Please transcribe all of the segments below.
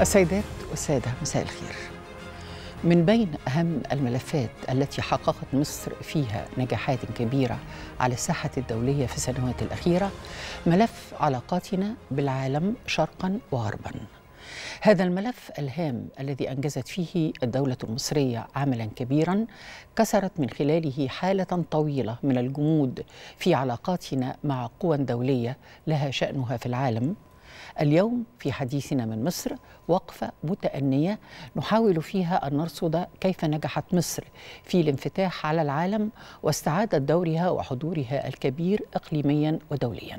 السيدات والسادة مساء الخير من بين أهم الملفات التي حققت مصر فيها نجاحات كبيرة على الساحة الدولية في السنوات الأخيرة ملف علاقاتنا بالعالم شرقا وغربا هذا الملف الهام الذي أنجزت فيه الدولة المصرية عملا كبيرا كسرت من خلاله حالة طويلة من الجمود في علاقاتنا مع قوى دولية لها شأنها في العالم اليوم في حديثنا من مصر وقفة متأنية نحاول فيها أن نرصد كيف نجحت مصر في الانفتاح على العالم واستعادة دورها وحضورها الكبير إقليميا ودوليا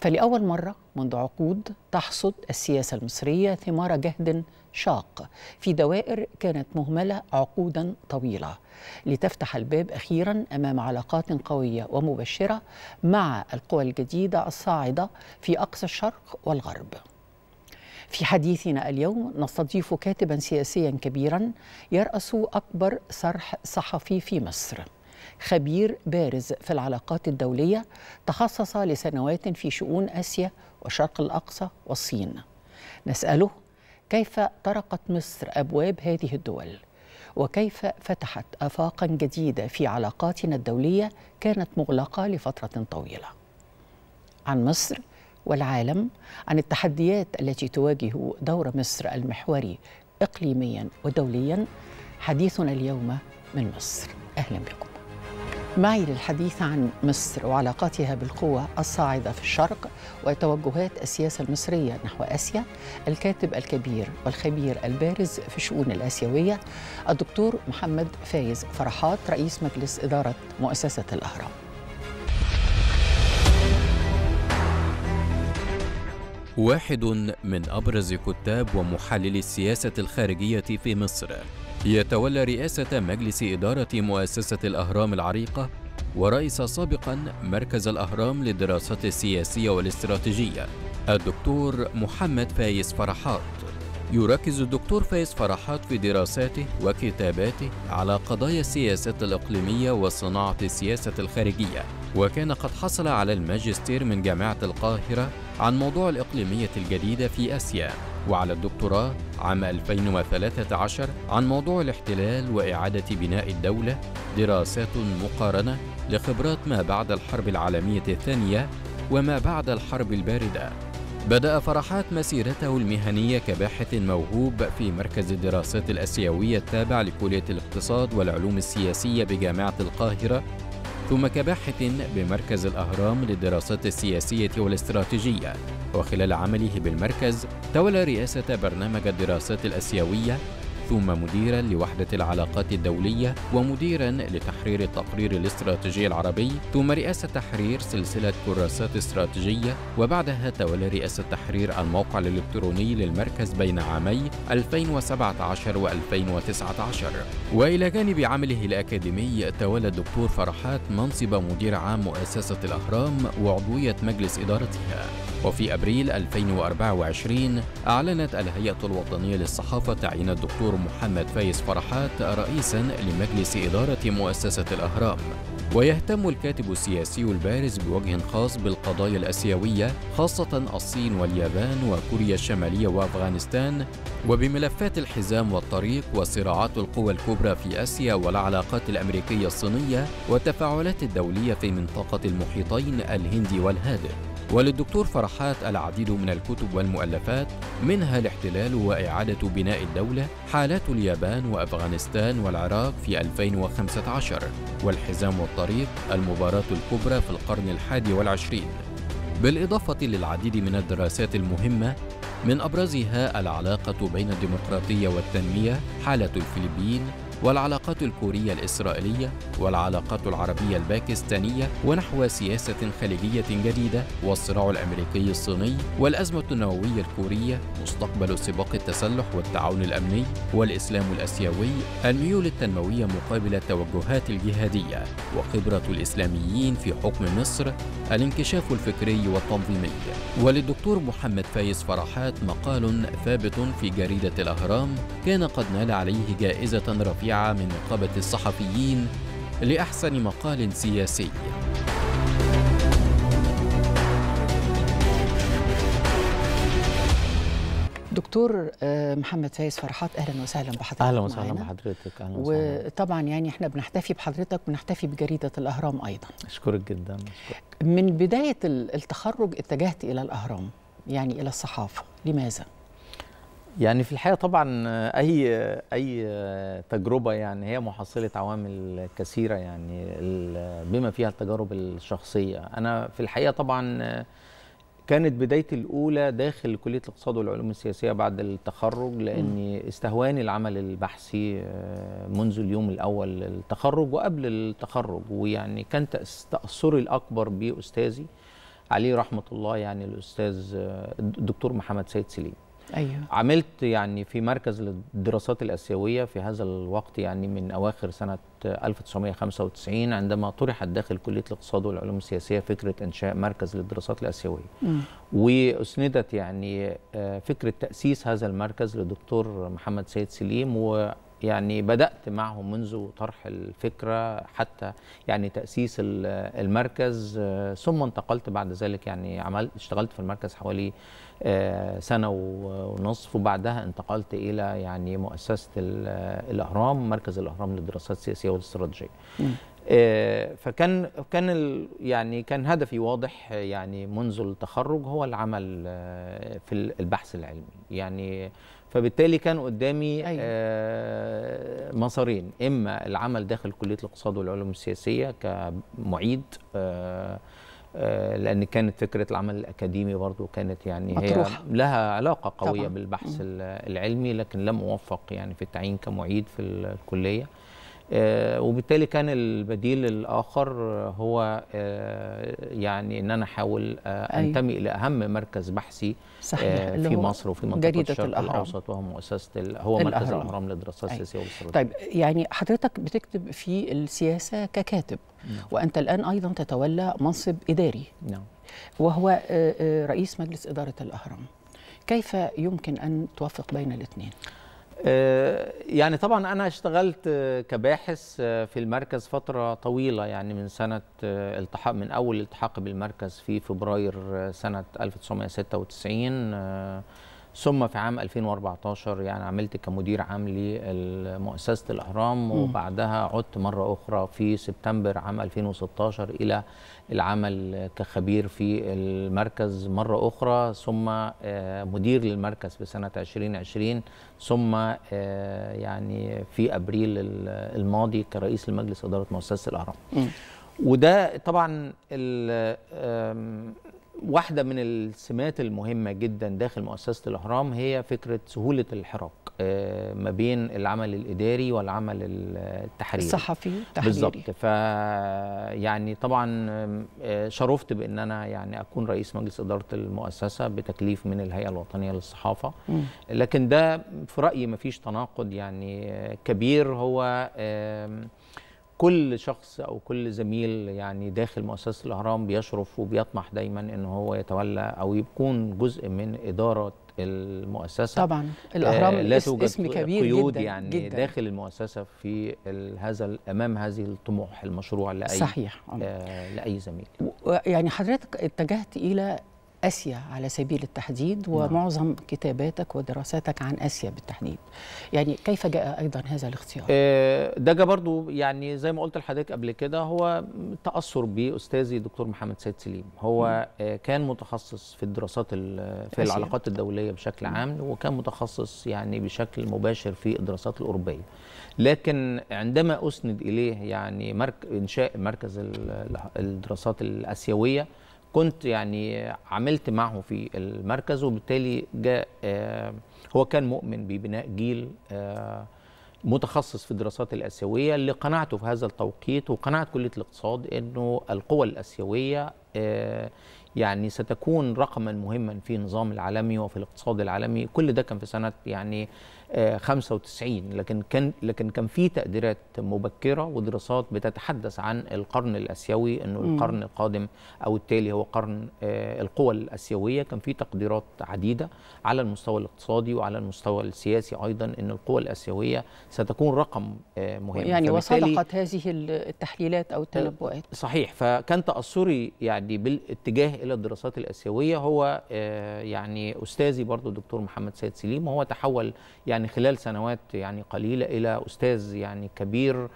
فلأول مرة منذ عقود تحصد السياسة المصرية ثمار جهد شاق في دوائر كانت مهملة عقودا طويلة لتفتح الباب أخيرا أمام علاقات قوية ومبشرة مع القوى الجديدة الصاعدة في أقصى الشرق والغرب في حديثنا اليوم نستضيف كاتبا سياسيا كبيرا يرأس أكبر صرح صحفي في مصر خبير بارز في العلاقات الدولية تخصص لسنوات في شؤون آسيا والشرق الأقصى والصين نسأله كيف طرقت مصر أبواب هذه الدول وكيف فتحت آفاقا جديدة في علاقاتنا الدولية كانت مغلقة لفترة طويلة عن مصر والعالم عن التحديات التي تواجه دور مصر المحوري إقليميا ودوليا حديثنا اليوم من مصر أهلا بكم معي للحديث عن مصر وعلاقاتها بالقوى الصاعدة في الشرق وتوجهات السياسة المصرية نحو آسيا الكاتب الكبير والخبير البارز في الشؤون الآسيوية الدكتور محمد فايز فرحات رئيس مجلس إدارة مؤسسة الأهرام واحد من أبرز كتاب ومحللي السياسة الخارجية في مصر يتولى رئاسة مجلس إدارة مؤسسة الأهرام العريقة ورئيس سابقا مركز الأهرام للدراسات السياسية والاستراتيجية الدكتور محمد فايز فرحات يركز الدكتور فايز فرحات في دراساته وكتاباته على قضايا السياسة الإقليمية وصناعة السياسة الخارجية وكان قد حصل على الماجستير من جامعة القاهرة عن موضوع الإقليمية الجديدة في آسيا وعلى الدكتوراه عام 2013 عن موضوع الاحتلال وإعادة بناء الدولة دراسات مقارنة لخبرات ما بعد الحرب العالمية الثانية وما بعد الحرب الباردة بدأ فرحات مسيرته المهنية كباحث موهوب في مركز الدراسات الآسيوية التابع لكلية الاقتصاد والعلوم السياسية بجامعة القاهرة ثم كباحث بمركز الأهرام للدراسات السياسية والاستراتيجية وخلال عمله بالمركز تولى رئاسة برنامج الدراسات الأسيوية ثم مديرا لوحدة العلاقات الدولية ومديرا لتحرير التقرير الاستراتيجي العربي ثم رئاسة تحرير سلسلة كراسات استراتيجية وبعدها تولى رئاسة تحرير الموقع الإلكتروني للمركز بين عامي 2017 و 2019 وإلى جانب عمله الأكاديمي تولى الدكتور فرحات منصب مدير عام مؤسسة الأهرام وعضوية مجلس إدارتها وفي أبريل 2024 أعلنت الهيئة الوطنية للصحافة تعيين الدكتور محمد فايز فرحات رئيسا لمجلس إدارة مؤسسة الأهرام ويهتم الكاتب السياسي البارز بوجه خاص بالقضايا الآسيوية خاصة الصين واليابان وكوريا الشمالية وأفغانستان وبملفات الحزام والطريق وصراعات القوى الكبرى في آسيا والعلاقات الأمريكية الصينية والتفاعلات الدولية في منطقة المحيطين الهندي والهادئ وللدكتور فرحات العديد من الكتب والمؤلفات منها الاحتلال وإعادة بناء الدولة حالات اليابان وأفغانستان والعراق في 2015 والحزام والطريق المباراة الكبرى في القرن الحادي والعشرين بالإضافة للعديد من الدراسات المهمة من أبرزها العلاقة بين الديمقراطية والتنمية حالة الفلبين والعلاقات الكورية الإسرائيلية والعلاقات العربية الباكستانية ونحو سياسة خليجية جديدة والصراع الأمريكي الصيني والأزمة النووية الكورية مستقبل سباق التسلح والتعاون الأمني والإسلام الأسيوي الميول التنموية مقابل التوجهات الجهادية وخبرة الإسلاميين في حكم مصر الانكشاف الفكري والتنظيمي وللدكتور محمد فايز فرحات مقال ثابت في جريدة الأهرام كان قد نال عليه جائزة رفيعة الرفيعة من نقابة الصحفيين لأحسن مقال سياسي دكتور آه، محمد فايز فرحات اهلا وسهلا بحضرتك اهلا وسهلا معنا. بحضرتك اهلا وسهلا وطبعا يعني احنا بنحتفي بحضرتك بنحتفي بجريده الاهرام ايضا اشكرك جدا أشكرك. من بدايه التخرج اتجهت الى الاهرام يعني الى الصحافه لماذا يعني في الحقيقه طبعا اي اي تجربه يعني هي محصله عوامل كثيره يعني بما فيها التجارب الشخصيه انا في الحقيقه طبعا كانت بدايتي الاولى داخل كليه الاقتصاد والعلوم السياسيه بعد التخرج لاني استهواني العمل البحثي آه، منذ اليوم الاول للتخرج وقبل التخرج ويعني كان تاثري الاكبر باستاذي عليه رحمه الله يعني الاستاذ آه، الدكتور محمد سيد سليم أيوه. عملت يعني في مركز للدراسات الآسيوية في هذا الوقت يعني من أواخر سنة 1995 عندما طرحت داخل كلية الاقتصاد والعلوم السياسية فكرة إنشاء مركز للدراسات الآسيوية م. وأسندت يعني آه، فكرة تأسيس هذا المركز للدكتور محمد سيد سليم و يعني بدأت معهم منذ طرح الفكرة حتى يعني تأسيس المركز آه، ثم انتقلت بعد ذلك يعني عملت اشتغلت في المركز حوالي آه، سنه ونصف وبعدها انتقلت الى يعني مؤسسه الاهرام مركز الاهرام للدراسات السياسيه والاستراتيجيه آه، فكان كان يعني كان هدفي واضح يعني منذ التخرج هو العمل آه، في البحث العلمي يعني فبالتالي كان قدامي أيوة. مسارين اما العمل داخل كليه الاقتصاد والعلوم السياسيه كمعيد آه، لان كانت فكره العمل الاكاديمي برضو كانت يعني هي لها علاقه قويه طبعا. بالبحث العلمي لكن لم اوفق يعني في التعيين كمعيد في الكليه آه، وبالتالي كان البديل الاخر هو آه، يعني ان انا احاول آه، أيوه. انتمي أيوه. الى اهم مركز بحثي صحيح. في مصر وفي منطقه جريدة الشرق الأهرام. الاوسط وهو مؤسسه هو مركز الاهرام للدراسات أيوه. السياسيه أيوه. والاستراتيجيه طيب يعني حضرتك بتكتب في السياسه ككاتب م. وانت الان ايضا تتولى منصب اداري نعم وهو رئيس مجلس اداره الاهرام كيف يمكن ان توفق بين الاثنين آه، يعني طبعا انا اشتغلت كباحث آه، في المركز فتره طويله يعني من سنه آه، التحاق من اول التحاق بالمركز في فبراير سنه 1996 ثم في عام 2014 يعني عملت كمدير عام لمؤسسة الأهرام وبعدها عدت مرة أخرى في سبتمبر عام 2016 إلى العمل كخبير في المركز مرة أخرى ثم آه، مدير للمركز في سنة 2020 ثم آه، يعني في أبريل الماضي كرئيس لمجلس إدارة مؤسسة الأهرام وده طبعا واحدة من السمات المهمة جدا داخل مؤسسة الأهرام هي فكرة سهولة الحراك آه، ما بين العمل الإداري والعمل التحريري الصحفي التحريري بالظبط ف يعني طبعا آه، شرفت بأن أنا يعني أكون رئيس مجلس إدارة المؤسسة بتكليف من الهيئة الوطنية للصحافة لكن ده في رأيي ما فيش تناقض يعني آه، كبير هو كل شخص او كل زميل يعني داخل مؤسسه الاهرام بيشرف وبيطمح دايما ان هو يتولى او يكون جزء من اداره المؤسسه طبعا الاهرام آه لا توجد اسم كبير قيود جدا يعني جدا. داخل المؤسسه في هذا امام هذه الطموح المشروع لاي صحيح آه لاي زميل يعني حضرتك اتجهت الى آسيا على سبيل التحديد نعم. ومعظم كتاباتك ودراساتك عن آسيا بالتحديد يعني كيف جاء أيضا هذا الاختيار؟ آه، ده جاء برضو يعني زي ما قلت لحضرتك قبل كده هو تأثر بأستاذي دكتور محمد سيد سليم هو م. نعم. آه، كان متخصص في الدراسات في آسيا. العلاقات الدولية بشكل نعم. عام وكان متخصص يعني بشكل مباشر في الدراسات الأوروبية لكن عندما أسند إليه يعني مرك إنشاء مركز الدراسات الآسيوية كنت يعني عملت معه في المركز وبالتالي جاء آه، هو كان مؤمن ببناء جيل آه، متخصص في الدراسات الاسيويه اللي قناعته في هذا التوقيت وقناعه كليه الاقتصاد انه القوى الاسيويه آه، يعني ستكون رقما مهما في النظام العالمي وفي الاقتصاد العالمي كل ده كان في سنه يعني 95 آه، لكن كان لكن كان في تقديرات مبكره ودراسات بتتحدث عن القرن الاسيوي انه القرن القادم او التالي هو قرن آه، القوى الاسيويه كان في تقديرات عديده على المستوى الاقتصادي وعلى المستوى السياسي ايضا ان القوى الاسيويه ستكون رقم آه، مهم يعني وصدقت هذه التحليلات او التنبؤات صحيح فكان تاثري يعني بالاتجاه الى الدراسات الاسيويه هو يعني استاذي برضه الدكتور محمد سيد سليم وهو تحول يعني يعني خلال سنوات يعني قليلة إلى أستاذ يعني كبير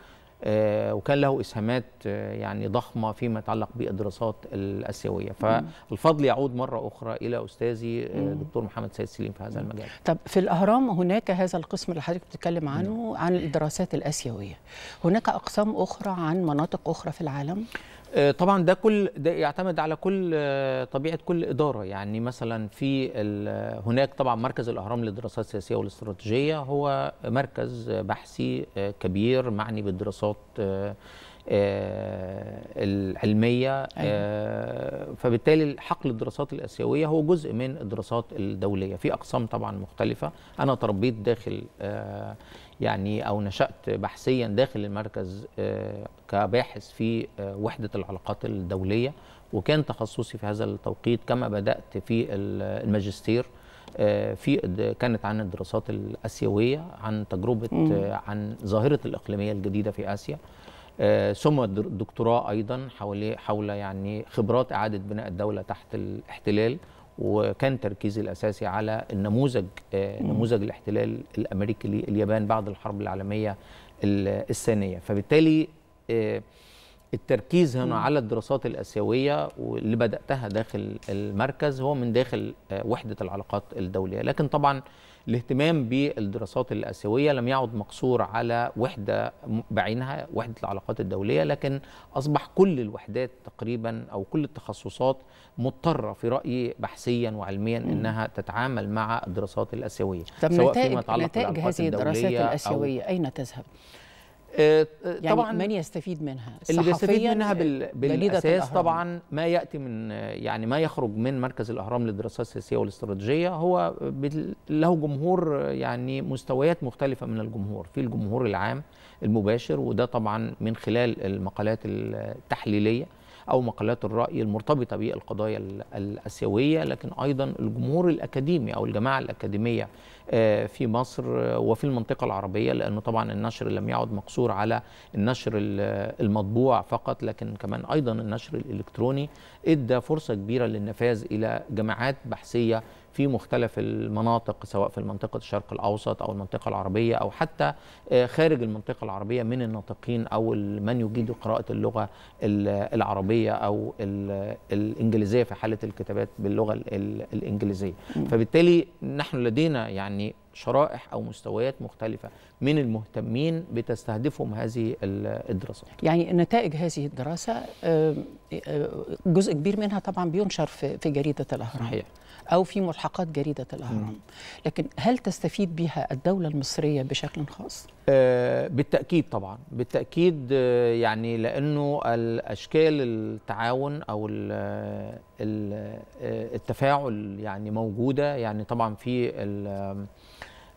آه، وكان له إسهامات آه، يعني ضخمة فيما يتعلق بالدراسات الآسيوية فالفضل يعود مرة أخرى إلى أستاذي آه، دكتور محمد سيد سليم في هذا المجال طب في الأهرام هناك هذا القسم اللي حضرتك بتتكلم عنه عن الدراسات الآسيوية هناك أقسام أخرى عن مناطق أخرى في العالم آه، طبعا ده كل ده يعتمد على كل آه، طبيعه كل اداره يعني مثلا في هناك طبعا مركز الاهرام للدراسات السياسيه والاستراتيجيه هو مركز بحثي آه، كبير معني بالدراسات العلميه أيوة. فبالتالي حقل الدراسات الاسيويه هو جزء من الدراسات الدوليه في اقسام طبعا مختلفه انا تربيت داخل يعني او نشات بحثيا داخل المركز آه، كباحث في آه، وحده العلاقات الدوليه وكان تخصصي في هذا التوقيت كما بدات في الماجستير آه، في كانت عن الدراسات الاسيويه عن تجربه عن ظاهره الاقليميه الجديده في اسيا ثم الدكتوراه ايضا حول حول يعني خبرات اعاده بناء الدوله تحت الاحتلال وكان تركيزي الاساسي على النموذج آه، نموذج الاحتلال الامريكي لليابان بعد الحرب العالميه الثانيه فبالتالي آه، التركيز هنا على الدراسات الاسيويه واللي بداتها داخل المركز هو من داخل آه، وحده العلاقات الدوليه لكن طبعا الاهتمام بالدراسات الآسيوية لم يعد مقصور على وحدة بعينها وحدة العلاقات الدولية لكن أصبح كل الوحدات تقريبا أو كل التخصصات مضطرة في رأيي بحثيا وعلميا أنها تتعامل مع الدراسات الآسيوية طب سواء نتائج, فيما يتعلق نتائج هذه الدراسات الآسيوية أين تذهب؟ آه، آه، يعني طبعا من يستفيد منها اللي بيستفيد منها بال... آه، بالاساس طبعا ما ياتي من يعني ما يخرج من مركز الاهرام للدراسات السياسيه والاستراتيجيه هو له جمهور يعني مستويات مختلفه من الجمهور في الجمهور العام المباشر وده طبعا من خلال المقالات التحليليه أو مقالات الرأي المرتبطة بالقضايا الآسيوية لكن أيضا الجمهور الأكاديمي أو الجماعة الأكاديمية آه، في مصر آه، وفي المنطقة العربية لأنه طبعا النشر لم يعد مقصور على النشر المطبوع فقط لكن كمان أيضا النشر الإلكتروني إدى فرصة كبيرة للنفاذ إلى جماعات بحثية في مختلف المناطق سواء في المنطقة الشرق الأوسط أو المنطقة العربية أو حتى آه، خارج المنطقة العربية من الناطقين أو من يجيد قراءة اللغة العربية أو الإنجليزية في حالة الكتابات باللغة الإنجليزية فبالتالي نحن لدينا يعني شرائح او مستويات مختلفه من المهتمين بتستهدفهم هذه الدراسات. يعني نتائج هذه الدراسه آه، آه، جزء كبير منها طبعا بينشر في جريده الاهرام. صحيح. أو في ملحقات جريدة الأهرام لكن هل تستفيد بها الدولة المصرية بشكل خاص؟ آه، بالتأكيد طبعا بالتأكيد آه، يعني لأنه الأشكال التعاون أو آه، التفاعل يعني موجودة يعني طبعا في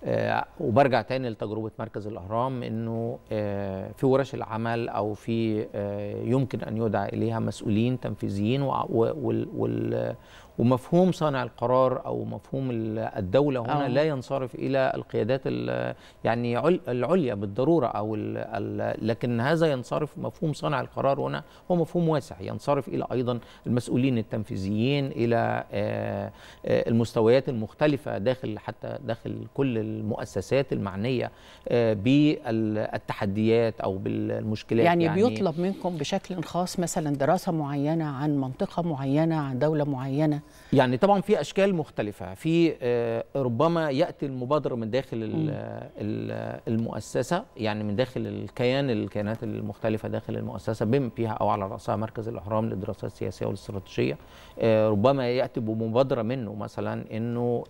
آه، وبرجع تاني لتجربه مركز الاهرام انه آه، في ورش العمل او في آه، يمكن ان يدعى اليها مسؤولين تنفيذيين ومفهوم صانع القرار او مفهوم الدوله هنا لا ينصرف الى القيادات يعني العليا بالضروره او لكن هذا ينصرف مفهوم صانع القرار هنا هو مفهوم واسع ينصرف الى ايضا المسؤولين التنفيذيين الى المستويات المختلفه داخل حتى داخل كل المؤسسات المعنيه آه، بالتحديات او بالمشكلات يعني, يعني بيطلب منكم بشكل خاص مثلا دراسه معينه عن منطقه معينه عن دوله معينه يعني طبعا في اشكال مختلفه في آه، ربما ياتي المبادره من داخل المؤسسه يعني من داخل الكيان الكيانات المختلفه داخل المؤسسه بما فيها او على راسها مركز الاهرام للدراسات السياسيه والاستراتيجيه آه، ربما ياتي بمبادره منه مثلا انه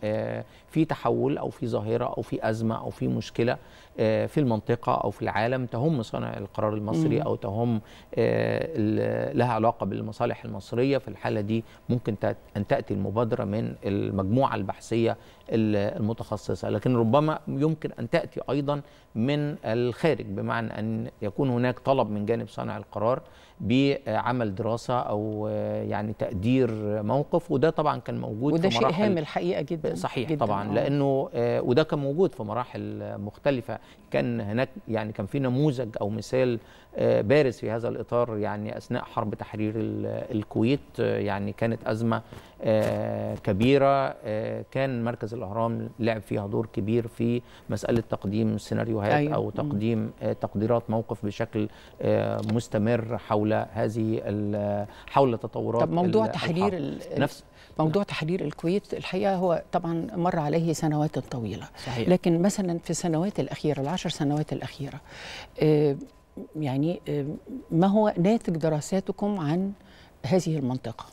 في تحول او في ظاهره او في ازمه او في مشكله آه، في المنطقه او في العالم تهم صانع القرار المصري او تهم آه، لها علاقه بالمصالح المصريه في الحاله دي ممكن ان تاتي المبادره من المجموعه البحثيه المتخصصه لكن ربما يمكن ان تاتي ايضا من الخارج بمعنى ان يكون هناك طلب من جانب صانع القرار بعمل دراسه او آه، يعني تقدير موقف وده طبعا كان موجود وده في مراحل شيء هام الحقيقه جدا صحيح جداً طبعا لانه وده كان موجود في مراحل مختلفه كان هناك يعني كان في نموذج او مثال آه، بارز في هذا الاطار يعني اثناء حرب تحرير الكويت آه، يعني كانت ازمه آه، كبيره آه، كان مركز الاهرام لعب فيها دور كبير في مساله تقديم سيناريوهات أيوة. او تقديم آه، تقديرات موقف بشكل مستمر حول هذه حول تطورات طب موضوع تحرير ال... نفس موضوع تحرير الكويت الحقيقه هو طبعا مر عليه سنوات طويله صحيح. لكن مثلا في السنوات الاخيره العشر سنوات الاخيره يعني ما هو ناتج دراساتكم عن هذه المنطقه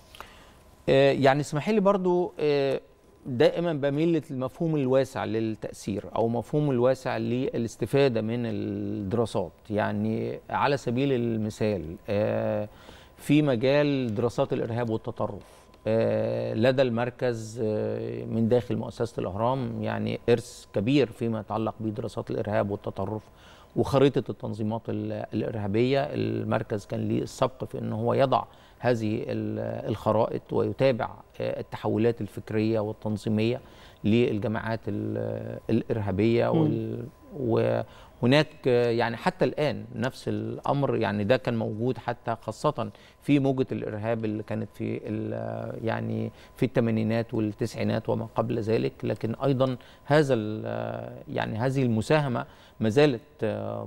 آه، يعني اسمحي لي برضو آه، دائما بميل للمفهوم الواسع للتأثير أو مفهوم الواسع للاستفادة من الدراسات يعني على سبيل المثال آه، في مجال دراسات الإرهاب والتطرف لدى المركز من داخل مؤسسة الأهرام يعني إرث كبير فيما يتعلق بدراسات الإرهاب والتطرف وخريطة التنظيمات الإرهابية المركز كان ليه السبق في ان هو يضع هذه الخرائط ويتابع آه، التحولات الفكريه والتنظيميه للجماعات الارهابيه هناك يعني حتى الآن نفس الأمر يعني ده كان موجود حتى خاصة في موجة الإرهاب اللي كانت في يعني في الثمانينات والتسعينات وما قبل ذلك لكن أيضا هذا يعني هذه المساهمة ما زالت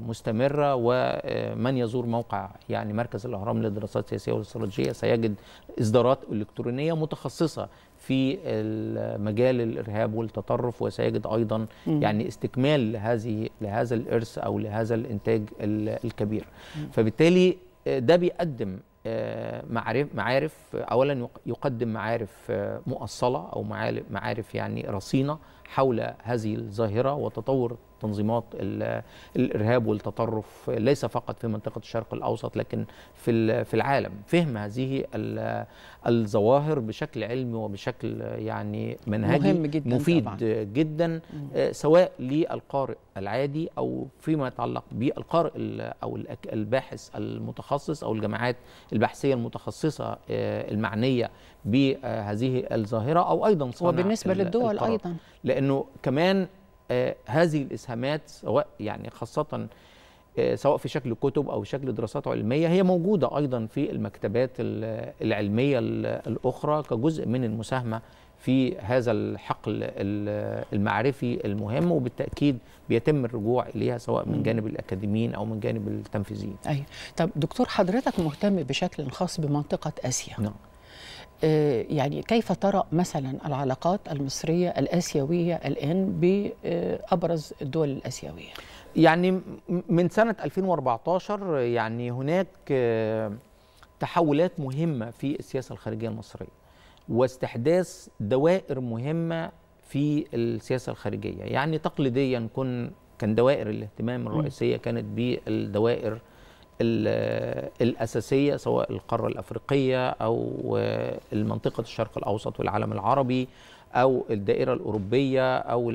مستمرة ومن يزور موقع يعني مركز الأهرام للدراسات السياسية والاستراتيجية سيجد إصدارات إلكترونية متخصصة في مجال الارهاب والتطرف وسيجد ايضا يعني استكمال لهذه لهذا الارث او لهذا الانتاج الكبير فبالتالي آه، ده بيقدم آه، معارف معارف اولا يقدم معارف آه، مؤصله او معارف يعني رصينه حول هذه الظاهرة وتطور تنظيمات الإرهاب والتطرف ليس فقط في منطقة الشرق الأوسط لكن في في العالم فهم هذه الظواهر بشكل علمي وبشكل يعني منهجي مهم جدا مفيد طبعا. جدا آه، سواء للقارئ العادي أو فيما يتعلق بالقارئ أو الباحث المتخصص أو الجامعات البحثية المتخصصة آه، المعنية بهذه الظاهرة أو أيضا وبالنسبة للدول القرار. أيضا لأن لانه كمان آه، هذه الاسهامات سواء يعني خاصه آه، سواء في شكل كتب او شكل دراسات علميه هي موجوده ايضا في المكتبات العلميه الاخرى كجزء من المساهمه في هذا الحقل المعرفي المهم وبالتاكيد بيتم الرجوع اليها سواء من جانب الاكاديميين او من جانب التنفيذيين. ايوه طب دكتور حضرتك مهتم بشكل خاص بمنطقه اسيا. نعم. آه، يعني كيف ترى مثلا العلاقات المصرية الآسيوية الآن بأبرز الدول الآسيوية يعني من سنة 2014 يعني هناك آه، تحولات مهمة في السياسة الخارجية المصرية واستحداث دوائر مهمة في السياسة الخارجية يعني تقليديا كن كان دوائر الاهتمام الرئيسية كانت بالدوائر الأساسية سواء القارة الأفريقية أو المنطقة الشرق الأوسط والعالم العربي أو الدائرة الأوروبية أو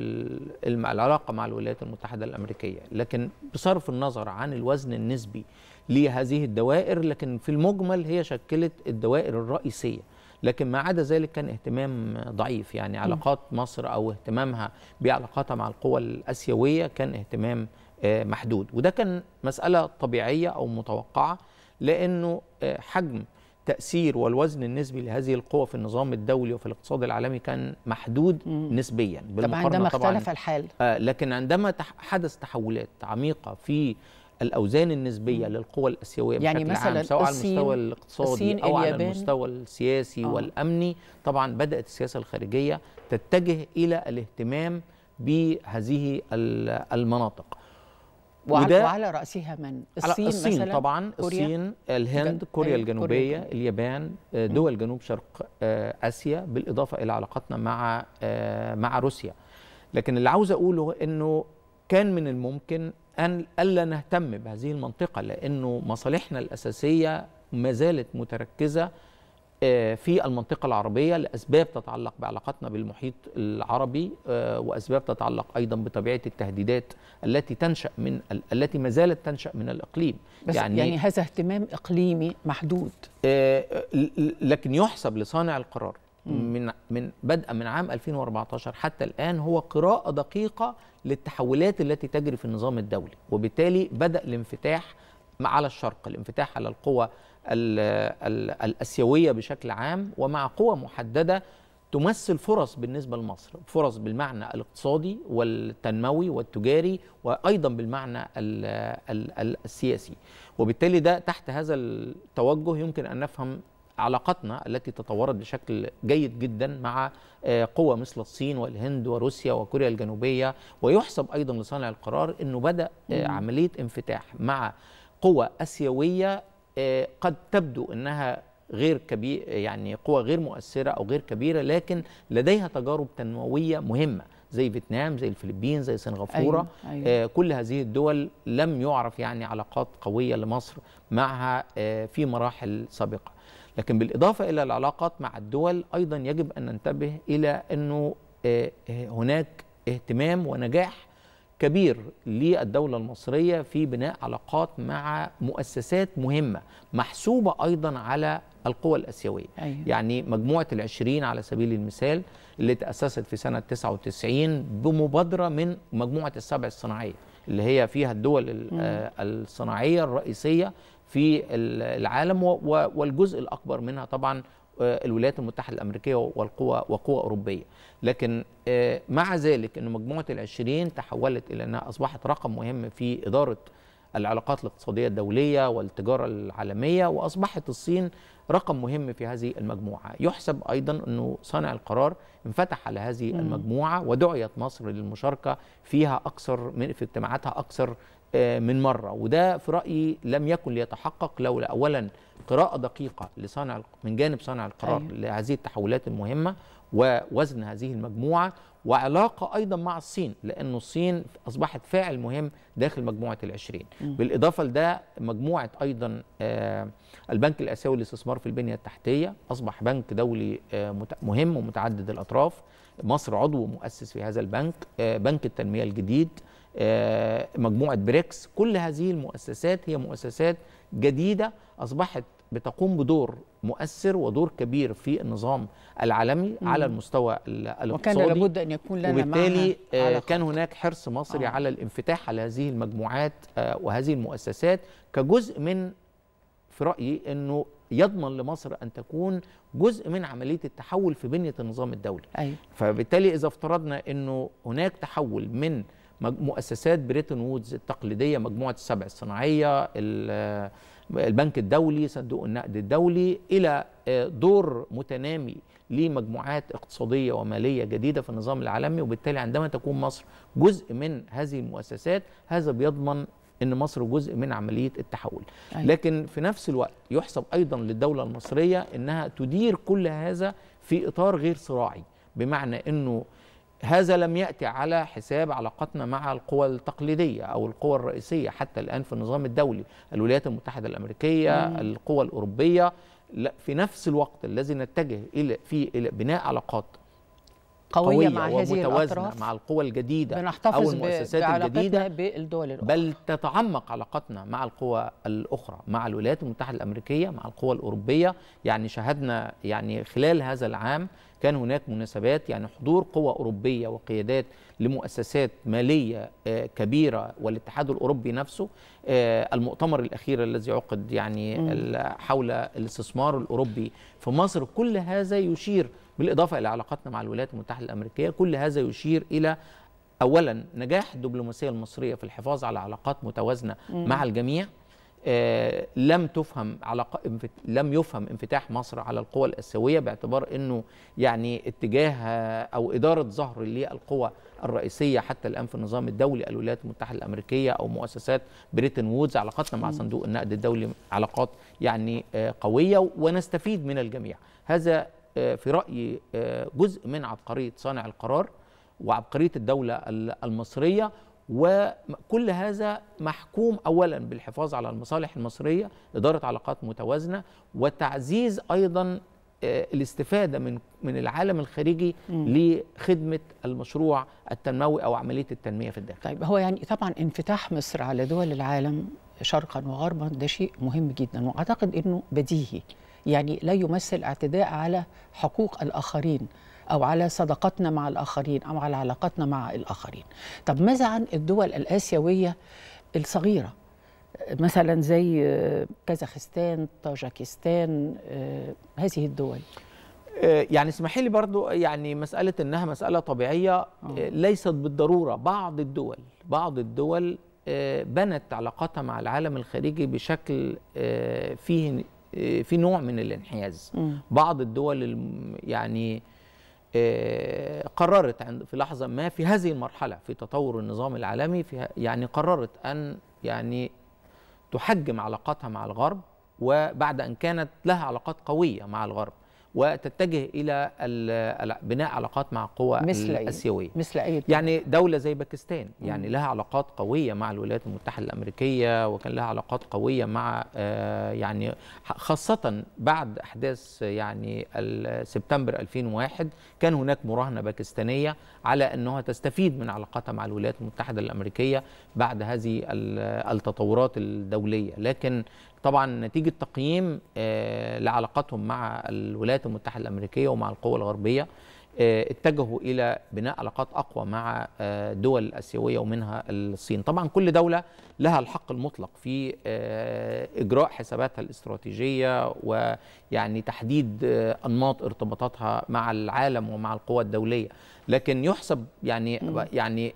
العلاقة مع الولايات المتحدة الأمريكية لكن بصرف النظر عن الوزن النسبي لهذه الدوائر لكن في المجمل هي شكلت الدوائر الرئيسية لكن ما عدا ذلك كان اهتمام ضعيف يعني علاقات مصر أو اهتمامها بعلاقاتها مع القوى الأسيوية كان اهتمام آه، محدود وده كان مسألة طبيعية أو متوقعة لأنه آه، حجم تأثير والوزن النسبي لهذه القوى في النظام الدولي وفي الاقتصاد العالمي كان محدود نسبيا طبعا عندما اختلف الحال آه، لكن عندما حدث تحولات عميقة في الأوزان النسبية مم. للقوى الآسيوية يعني مثلا عام سواء على المستوى الاقتصادي أو على المستوى السياسي آه. والأمني طبعا بدأت السياسة الخارجية تتجه إلى الاهتمام بهذه المناطق وعلى, وعلى راسها من الصين, الصين مثلا طبعا كوريا الصين الهند كوريا الجنوبيه كوريا. اليابان آه، دول جنوب شرق آه، اسيا بالاضافه الى علاقتنا مع آه، مع روسيا لكن اللي عاوز اقوله انه كان من الممكن ان الا نهتم بهذه المنطقه لانه مصالحنا الاساسيه ما زالت متركزه آه، في المنطقة العربية لأسباب تتعلق بعلاقتنا بالمحيط العربي آه، وأسباب تتعلق أيضا بطبيعة التهديدات التي تنشأ من التي ما زالت تنشأ من الإقليم بس يعني, يعني هذا اهتمام إقليمي محدود آه، لكن يحسب لصانع القرار من من بدءا من عام 2014 حتى الان هو قراءه دقيقه للتحولات التي تجري في النظام الدولي وبالتالي بدا الانفتاح على الشرق الانفتاح على القوى الاسيويه بشكل عام ومع قوى محدده تمثل فرص بالنسبه لمصر، فرص بالمعنى الاقتصادي والتنموي والتجاري وايضا بالمعنى السياسي. وبالتالي ده تحت هذا التوجه يمكن ان نفهم علاقتنا التي تطورت بشكل جيد جدا مع آه، قوى مثل الصين والهند وروسيا وكوريا الجنوبيه ويحسب ايضا لصانع القرار انه بدا آه، عمليه انفتاح مع قوى اسيويه آه، قد تبدو انها غير كبير يعني قوى غير مؤثره او غير كبيره لكن لديها تجارب تنمويه مهمه زي فيتنام زي الفلبين زي سنغافوره أيوة. أيوة. آه، كل هذه الدول لم يعرف يعني علاقات قويه لمصر معها آه، في مراحل سابقه لكن بالاضافه الى العلاقات مع الدول ايضا يجب ان ننتبه الى انه هناك اهتمام ونجاح كبير للدولة المصرية في بناء علاقات مع مؤسسات مهمة محسوبة أيضا على القوى الأسيوية أيوة. يعني مجموعة العشرين على سبيل المثال اللي تأسست في سنة 99 بمبادرة من مجموعة السبع الصناعية اللي هي فيها الدول آه، الصناعية الرئيسية في العالم والجزء الأكبر منها طبعا الولايات المتحده الامريكيه والقوى وقوى اوروبيه لكن آه، مع ذلك ان مجموعه العشرين تحولت الى انها اصبحت رقم مهم في اداره العلاقات الاقتصاديه الدوليه والتجاره العالميه واصبحت الصين رقم مهم في هذه المجموعه يحسب ايضا انه صانع القرار انفتح على هذه المجموعه ودعيت مصر للمشاركه فيها اكثر من في اجتماعاتها اكثر آه، من مرة وده في رأيي لم يكن ليتحقق لولا أولا قراءة دقيقة لصانع من جانب صانع القرار أيوه. لهذه التحولات المهمة ووزن هذه المجموعة وعلاقة أيضا مع الصين لأن الصين أصبحت فاعل مهم داخل مجموعة العشرين م. بالإضافة لده مجموعة أيضا آه، البنك الآسيوي للاستثمار في البنية التحتية أصبح بنك دولي آه، مهم ومتعدد الأطراف مصر عضو مؤسس في هذا البنك بنك التنمية الجديد آه، مجموعه بريكس كل هذه المؤسسات هي مؤسسات جديده اصبحت بتقوم بدور مؤثر ودور كبير في النظام العالمي مم. على المستوى الاقتصادي وكان لابد ان يكون لنا وبالتالي آه، كان هناك حرص مصري آه. على الانفتاح على هذه المجموعات آه، وهذه المؤسسات كجزء من في رايي انه يضمن لمصر ان تكون جزء من عمليه التحول في بنيه النظام الدولي أيوة. فبالتالي اذا افترضنا انه هناك تحول من مؤسسات بريتون وودز التقليديه مجموعه السبع الصناعيه البنك الدولي صندوق النقد الدولي الى آه، دور متنامي لمجموعات اقتصاديه وماليه جديده في النظام العالمي وبالتالي عندما تكون مصر جزء من هذه المؤسسات هذا بيضمن ان مصر جزء من عمليه التحول أيوة. لكن في نفس الوقت يحسب ايضا للدوله المصريه انها تدير كل هذا في اطار غير صراعي بمعنى انه هذا لم يأتي على حساب علاقتنا مع القوى التقليدية أو القوى الرئيسية حتى الآن في النظام الدولي الولايات المتحدة الأمريكية مم. القوى الأوروبية لا في نفس الوقت الذي نتجه إلى فيه إلى بناء علاقات قوية, قوية مع هذه الأطراف مع القوى الجديدة بنحتفظ أو المؤسسات الجديدة بالدول الأخرى بل تتعمق علاقتنا مع القوى الأخرى مع الولايات المتحدة الأمريكية مع القوى الأوروبية يعني شاهدنا يعني خلال هذا العام كان هناك مناسبات يعني حضور قوى أوروبية وقيادات لمؤسسات مالية آه، كبيرة والاتحاد الأوروبي نفسه آه، المؤتمر الأخير الذي عقد يعني حول الاستثمار الأوروبي في مصر كل هذا يشير بالاضافه الى علاقاتنا مع الولايات المتحده الامريكيه كل هذا يشير الى اولا نجاح الدبلوماسيه المصريه في الحفاظ على علاقات متوازنه مع الجميع آه لم تفهم علاقة لم يفهم انفتاح مصر على القوى الاسيويه باعتبار انه يعني اتجاه آه، او اداره ظهر للقوى الرئيسيه حتى الان في النظام الدولي الولايات المتحده الامريكيه او مؤسسات بريتن وودز علاقتنا مع صندوق النقد الدولي علاقات يعني آه قويه ونستفيد من الجميع هذا آه، في رايي آه، جزء من عبقريه صانع القرار وعبقريه الدوله المصريه وكل هذا محكوم اولا بالحفاظ على المصالح المصريه اداره علاقات متوازنه وتعزيز ايضا آه، الاستفاده من من العالم الخارجي م. لخدمه المشروع التنموي او عمليه التنميه في الداخل. طيب هو يعني طبعا انفتاح مصر على دول العالم شرقا وغربا ده شيء مهم جدا واعتقد انه بديهي يعني لا يمثل اعتداء على حقوق الآخرين أو على صداقتنا مع الآخرين أو على علاقتنا مع الآخرين طب ماذا عن الدول الآسيوية الصغيرة مثلا زي آه، كازاخستان طاجكستان آه، هذه الدول آه، يعني اسمحي لي برضو يعني مسألة إنها مسألة طبيعية ليست بالضرورة بعض الدول بعض الدول بنت علاقاتها مع العالم الخارجي بشكل فيه آه، في نوع من الانحياز بعض الدول يعني آه، قررت عند في لحظه ما في هذه المرحله في تطور النظام العالمي في يعني قررت ان يعني تحجم علاقاتها مع الغرب وبعد ان كانت لها علاقات قويه مع الغرب وتتجه الى بناء علاقات مع قوى مثل الاسيويه مثل أي يعني دوله زي باكستان يعني لها علاقات قويه مع الولايات المتحده الامريكيه وكان لها علاقات قويه مع آه، يعني خاصه بعد احداث يعني سبتمبر 2001 كان هناك مراهنه باكستانيه على انها تستفيد من علاقاتها مع الولايات المتحده الامريكيه بعد هذه التطورات الدوليه لكن طبعا نتيجه تقييم آه، لعلاقاتهم مع الولايات المتحده الامريكيه ومع القوى الغربيه آه، اتجهوا الى بناء علاقات اقوى مع آه، دول الاسيويه ومنها الصين طبعا كل دوله لها الحق المطلق في اجراء حساباتها الاستراتيجيه ويعني تحديد انماط ارتباطاتها مع العالم ومع القوى الدوليه لكن يحسب يعني م. يعني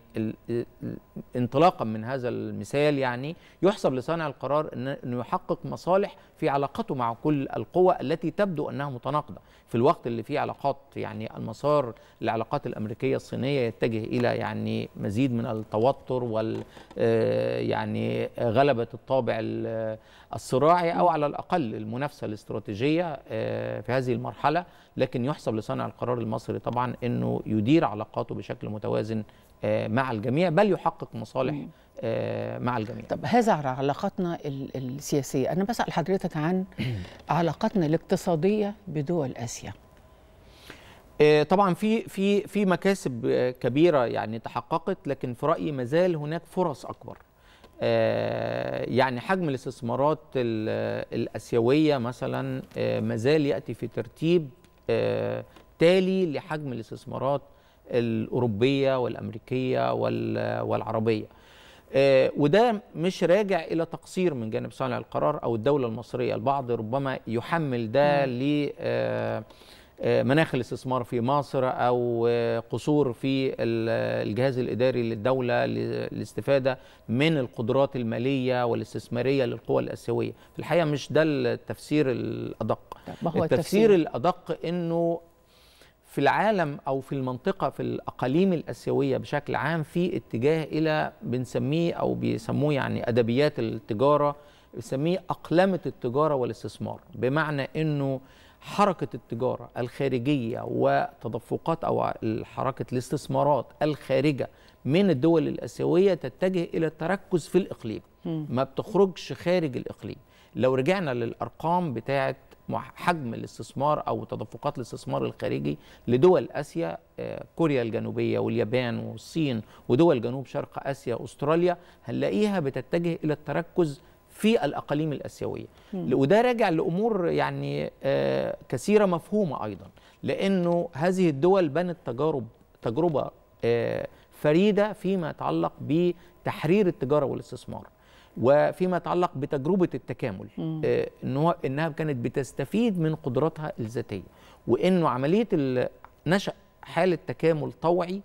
انطلاقا من هذا المثال يعني يحسب لصانع القرار انه يحقق مصالح في علاقته مع كل القوى التي تبدو انها متناقضه في الوقت اللي فيه علاقات يعني المسار العلاقات الامريكيه الصينيه يتجه الى يعني مزيد من التوتر وال آه، يعني غلبه الطابع آه، الصراعي او على الاقل المنافسه الاستراتيجيه آه، في هذه المرحله لكن يحسب لصانع القرار المصري طبعا انه يدير علاقاته بشكل متوازن آه، مع الجميع بل يحقق مصالح آه، مع الجميع طب هذا على علاقاتنا السياسيه انا بسال حضرتك عن علاقاتنا الاقتصاديه بدول اسيا آه، طبعا في في في مكاسب كبيره يعني تحققت لكن في رايي ما زال هناك فرص اكبر يعني حجم الاستثمارات الاسيويه مثلا ما زال ياتي في ترتيب تالي لحجم الاستثمارات الاوروبيه والامريكيه والعربيه آه، وده مش راجع الى تقصير من جانب صانع القرار او الدوله المصريه البعض ربما يحمل ده ل آه، آه، مناخ الاستثمار في مصر او آه، قصور في الجهاز الاداري للدوله للاستفاده من القدرات الماليه والاستثماريه للقوى الاسيويه في الحقيقه مش ده التفسير الادق ما هو التفسير, التفسير الادق انه في العالم او في المنطقه في الاقاليم الاسيويه بشكل عام في اتجاه الى بنسميه او بيسموه يعني ادبيات التجاره بنسميه اقلمه التجاره والاستثمار بمعنى انه حركة التجارة الخارجية وتدفقات أو حركة الاستثمارات الخارجة من الدول الآسيوية تتجه إلى التركز في الإقليم ما بتخرجش خارج الإقليم لو رجعنا للأرقام بتاعة حجم الاستثمار أو تدفقات الاستثمار الخارجي لدول آسيا آه، كوريا الجنوبية واليابان والصين ودول جنوب شرق آسيا أستراليا هنلاقيها بتتجه إلى التركز في الاقاليم الاسيويه وده راجع لامور يعني آه، كثيره مفهومه ايضا لانه هذه الدول بنت تجارب تجربه آه، فريده فيما يتعلق بتحرير التجاره والاستثمار وفيما يتعلق بتجربه التكامل آه، إنه انها كانت بتستفيد من قدراتها الذاتيه وانه عمليه نشا حاله تكامل طوعي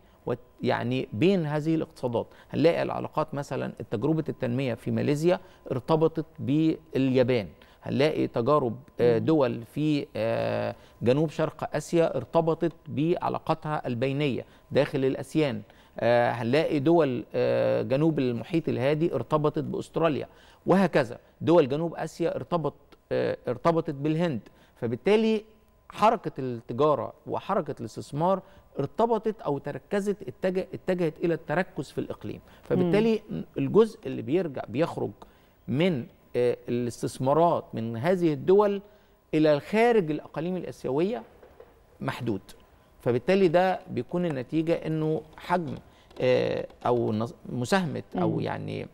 يعني بين هذه الاقتصادات هنلاقي العلاقات مثلا تجربه التنميه في ماليزيا ارتبطت باليابان هنلاقي تجارب آه، دول في آه، جنوب شرق اسيا ارتبطت بعلاقاتها البينيه داخل الاسيان آه، هنلاقي دول جنوب المحيط الهادي ارتبطت باستراليا وهكذا دول جنوب اسيا ارتبط ارتبطت بالهند فبالتالي حركه التجاره وحركه الاستثمار ارتبطت او تركزت اتجه اتجهت الى التركز في الاقليم فبالتالي الجزء اللي بيرجع بيخرج من آه، الاستثمارات من هذه الدول الى خارج الاقاليم الاسيويه محدود فبالتالي ده بيكون النتيجه انه حجم آه، او مساهمه او يعني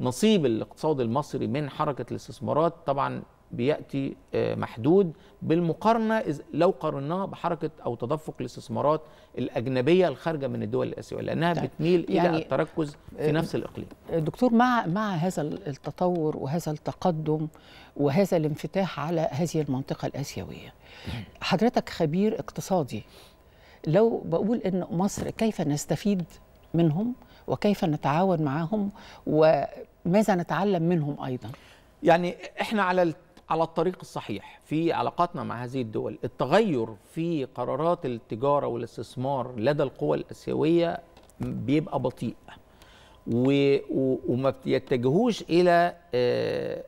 نصيب الاقتصاد المصري من حركه الاستثمارات طبعا بياتي آه، محدود بالمقارنه لو قارناها بحركه او تدفق الاستثمارات الاجنبيه الخارجه من الدول الاسيويه لانها طيب. بتميل يعني الى التركز في آه، نفس الاقليم. دكتور مع مع هذا التطور وهذا التقدم وهذا الانفتاح على هذه المنطقه الاسيويه حضرتك خبير اقتصادي لو بقول ان مصر كيف نستفيد منهم وكيف نتعاون معهم وماذا نتعلم منهم ايضا؟ يعني احنا على على الطريق الصحيح في علاقاتنا مع هذه الدول التغير في قرارات التجارة والاستثمار لدى القوى الأسيوية بيبقى بطيء وما بيتجهوش إلى آه،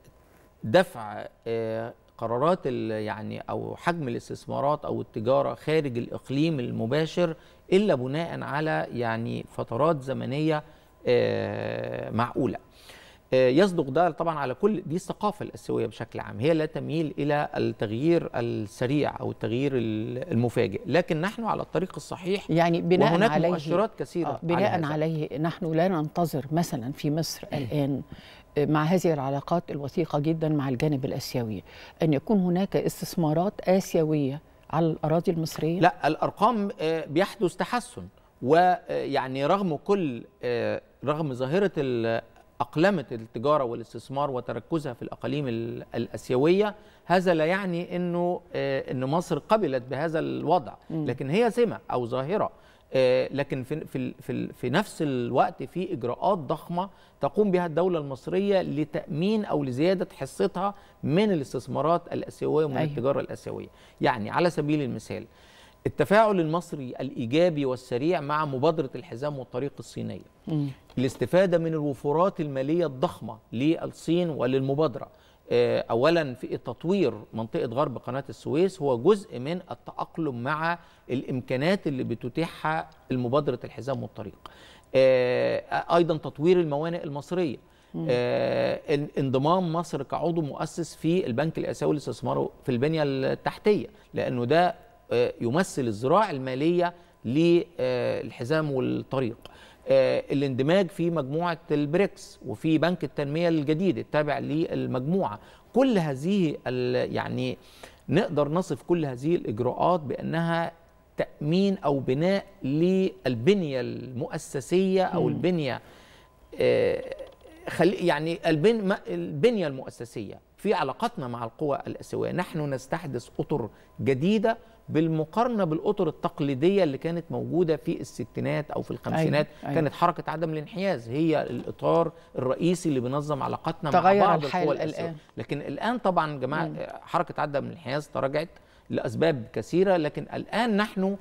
دفع آه، قرارات يعني او حجم الاستثمارات او التجاره خارج الاقليم المباشر الا بناء على يعني فترات زمنيه آه، معقوله آه، يصدق ده طبعا على كل دي الثقافه الاسيويه بشكل عام هي لا تميل الى التغيير السريع او التغيير المفاجئ لكن نحن على الطريق الصحيح يعني بناء وهناك عليه مؤشرات كثيره آه بناء على عليه نحن لا ننتظر مثلا في مصر الان آه، مع هذه العلاقات الوثيقه جدا مع الجانب الاسيوي ان يكون هناك استثمارات اسيويه على الاراضي المصريه لا الارقام آه، بيحدث تحسن ويعني رغم كل رغم ظاهرة أقلمت التجارة والاستثمار وتركزها في الأقاليم الأسيوية هذا لا يعني أنه آه، أن مصر قبلت بهذا الوضع لكن هي سمة أو ظاهرة آه، لكن في, في, في, في نفس الوقت في إجراءات ضخمة تقوم بها الدولة المصرية لتأمين أو لزيادة حصتها من الاستثمارات الأسيوية ومن أيوه. التجارة الأسيوية يعني على سبيل المثال التفاعل المصري الايجابي والسريع مع مبادره الحزام والطريق الصينيه الاستفاده من الوفرات الماليه الضخمه للصين وللمبادره آه، اولا في تطوير منطقه غرب قناه السويس هو جزء من التاقلم مع الامكانات اللي بتتيحها مبادره الحزام والطريق آه، ايضا تطوير الموانئ المصريه آه، انضمام مصر كعضو مؤسس في البنك الاسيوي للاستثمار في البنيه التحتيه لانه ده آه، يمثل الذراع الماليه للحزام والطريق آه، الاندماج في مجموعه البريكس وفي بنك التنميه الجديد التابع للمجموعه كل هذه يعني نقدر نصف كل هذه الاجراءات بانها تامين او بناء للبنيه المؤسسيه او البنيه آه، يعني البنيه المؤسسيه في علاقتنا مع القوى الاسيويه نحن نستحدث اطر جديده بالمقارنه بالاطر التقليديه اللي كانت موجوده في الستينات او في الخمسينات أيوة. أيوة. كانت حركه عدم الانحياز هي الاطار الرئيسي اللي بينظم علاقاتنا مع بعض القوى الآن. لكن الان طبعا جماعه حركه عدم الانحياز تراجعت لاسباب كثيره لكن الان نحن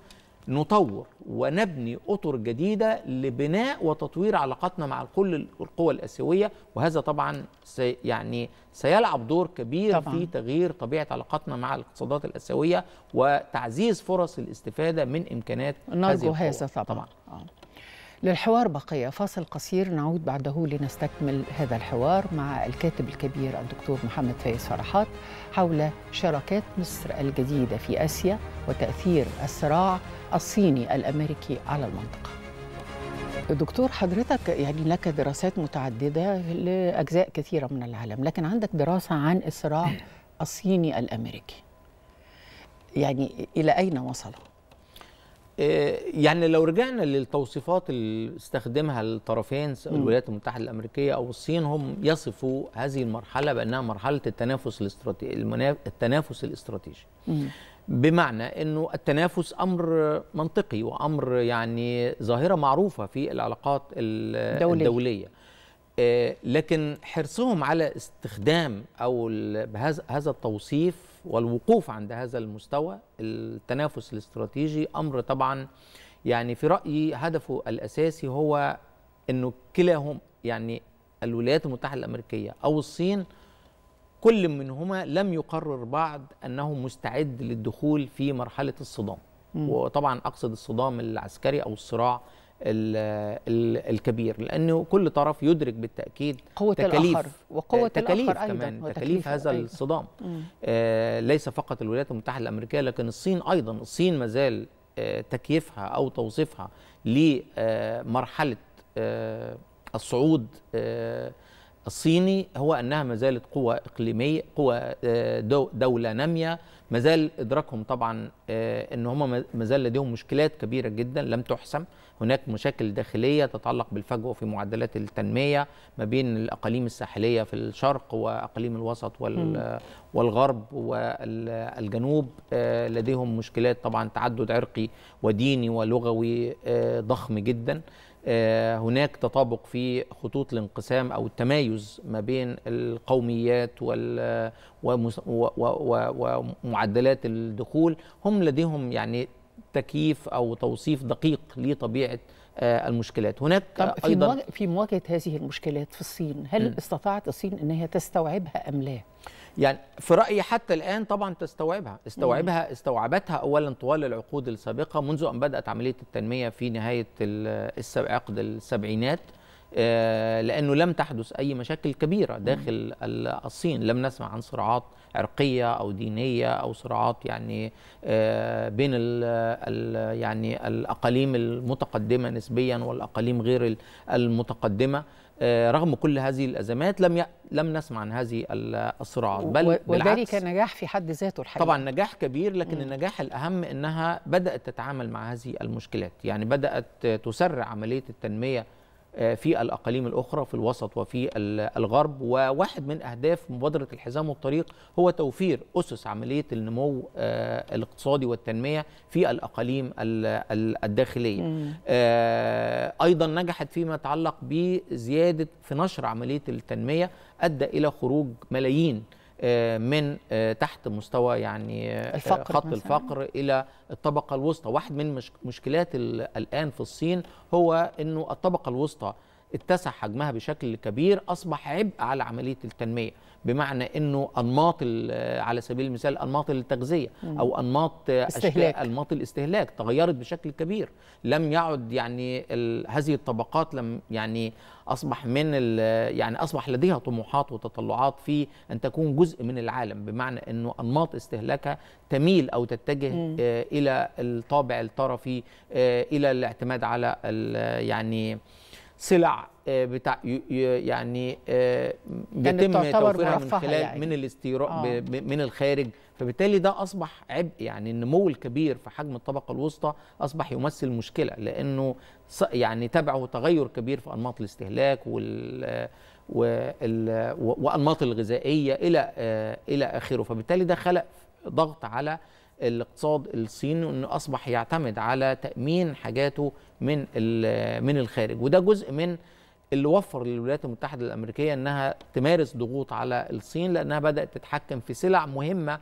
نطور ونبني اطر جديده لبناء وتطوير علاقاتنا مع كل القوى الاسيويه وهذا طبعا سي يعني سيلعب دور كبير طبعا. في تغيير طبيعه علاقاتنا مع الاقتصادات الاسيويه وتعزيز فرص الاستفاده من امكانات نرجو هذا طبعا, طبعا. آه. للحوار بقيه فاصل قصير نعود بعده لنستكمل هذا الحوار مع الكاتب الكبير الدكتور محمد فايز فرحات حول شراكات مصر الجديده في اسيا وتاثير الصراع الصيني الامريكي على المنطقه. دكتور حضرتك يعني لك دراسات متعدده لاجزاء كثيره من العالم، لكن عندك دراسه عن الصراع الصيني الامريكي. يعني الى اين وصل؟ آه، يعني لو رجعنا للتوصيفات اللي استخدمها الطرفين الولايات المتحده الامريكيه او الصين هم يصفوا هذه المرحله بانها مرحله التنافس الاستراتيجي التنافس الاستراتيجي بمعنى انه التنافس امر منطقي وامر يعني ظاهره معروفه في العلاقات الدولية, الدولية. لكن حرصهم على استخدام او هذا التوصيف والوقوف عند هذا المستوى التنافس الاستراتيجي امر طبعا يعني في رايي هدفه الاساسي هو انه كلاهم يعني الولايات المتحده الامريكيه او الصين كل منهما لم يقرر بعد أنه مستعد للدخول في مرحلة الصدام م. وطبعا أقصد الصدام العسكري أو الصراع الـ الـ الكبير لأنه كل طرف يدرك بالتأكيد قوة تكاليف الآخر وقوة تكاليف الآخر كمان أيضا تكاليف هذا أيضا. الصدام آه ليس فقط الولايات المتحدة الأمريكية لكن الصين أيضا الصين زال آه تكييفها أو توصيفها لمرحلة آه،, آه الصعود آه الصيني هو أنها ما زالت قوة إقليمية قوة آه، دولة نامية ما زال إدراكهم طبعا آه، أن هم ما زال لديهم مشكلات كبيرة جدا لم تحسم هناك مشاكل داخلية تتعلق بالفجوة في معدلات التنمية ما بين الأقاليم الساحلية في الشرق وأقاليم الوسط والغرب والجنوب آه، لديهم مشكلات طبعا تعدد عرقي وديني ولغوي ضخم جدا آه، هناك تطابق في خطوط الانقسام او التمايز ما بين القوميات ومعدلات الدخول هم لديهم يعني تكييف او توصيف دقيق لطبيعه آه، المشكلات هناك طب في أيضا في مواجهه هذه المشكلات في الصين هل م. استطاعت الصين ان هي تستوعبها ام لا يعني في رايي حتى الان طبعا تستوعبها استوعبها استوعبتها اولا طوال العقود السابقه منذ ان بدات عمليه التنميه في نهايه عقد السبعينات آه، لانه لم تحدث اي مشاكل كبيره داخل الصين لم نسمع عن صراعات عرقيه او دينيه او صراعات يعني آه، بين الـ الـ يعني الاقاليم المتقدمه نسبيا والاقاليم غير المتقدمه آه، رغم كل هذه الازمات لم ي... لم نسمع عن هذه الصراعات بل وذلك وذلك نجاح في حد ذاته الحقيقه طبعا نجاح كبير لكن م. النجاح الاهم انها بدات تتعامل مع هذه المشكلات يعني بدات تسرع عمليه التنميه آه، في الاقاليم الاخرى في الوسط وفي الغرب وواحد من اهداف مبادره الحزام والطريق هو توفير اسس عمليه النمو آه، الاقتصادي والتنميه في الاقاليم الداخليه آه، ايضا نجحت فيما يتعلق بزياده في نشر عمليه التنميه ادى الى خروج ملايين آه، من آه، تحت مستوى يعني آه، الفقر خط مثلاً. الفقر الى الطبقه الوسطى واحد من مشكلات الان في الصين هو انه الطبقه الوسطى اتسع حجمها بشكل كبير اصبح عبء على عمليه التنميه بمعنى انه انماط على سبيل المثال انماط التغذيه او انماط استهلاك انماط الاستهلاك تغيرت بشكل كبير لم يعد يعني هذه الطبقات لم يعني اصبح من يعني اصبح لديها طموحات وتطلعات في ان تكون جزء من العالم بمعنى انه انماط استهلاكها تميل او تتجه آه، الى الطابع الطرفي آه، الى الاعتماد على يعني سلع آه، بتاع يعني آه، يتم يعني توفيرها من خلال يعني. من الاستيراد آه. من الخارج فبالتالي ده اصبح عبء يعني النمو الكبير في حجم الطبقه الوسطى اصبح يمثل مشكله لانه يعني تبعه تغير كبير في انماط الاستهلاك وال وانماط الغذائيه الى آه، الى اخره فبالتالي ده خلق ضغط على الاقتصاد الصيني انه اصبح يعتمد على تامين حاجاته من من الخارج وده جزء من اللي وفر للولايات المتحده الامريكيه انها تمارس ضغوط على الصين لانها بدات تتحكم في سلع مهمه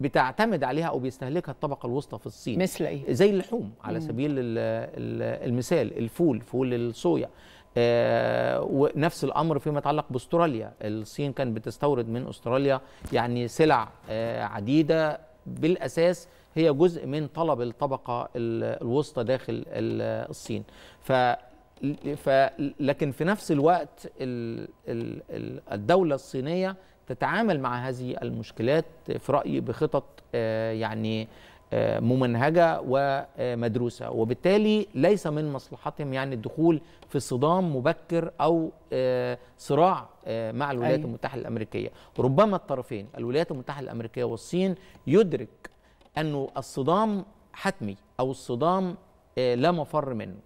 بتعتمد عليها او بيستهلكها الطبقه الوسطى في الصين مثل ايه زي اللحوم على سبيل المثال الفول فول الصويا آه، ونفس الامر فيما يتعلق باستراليا الصين كانت بتستورد من استراليا يعني سلع آه، عديده بالاساس هي جزء من طلب الطبقه الوسطى داخل الصين ف لكن في نفس الوقت الدوله الصينيه تتعامل مع هذه المشكلات في رايي بخطط آه، يعني آه، ممنهجه ومدروسه وبالتالي ليس من مصلحتهم يعني الدخول في صدام مبكر او آه، صراع آه، مع الولايات أي. أيوة. المتحده الامريكيه ربما الطرفين الولايات المتحده الامريكيه والصين يدرك انه الصدام حتمي او الصدام لا مفر منه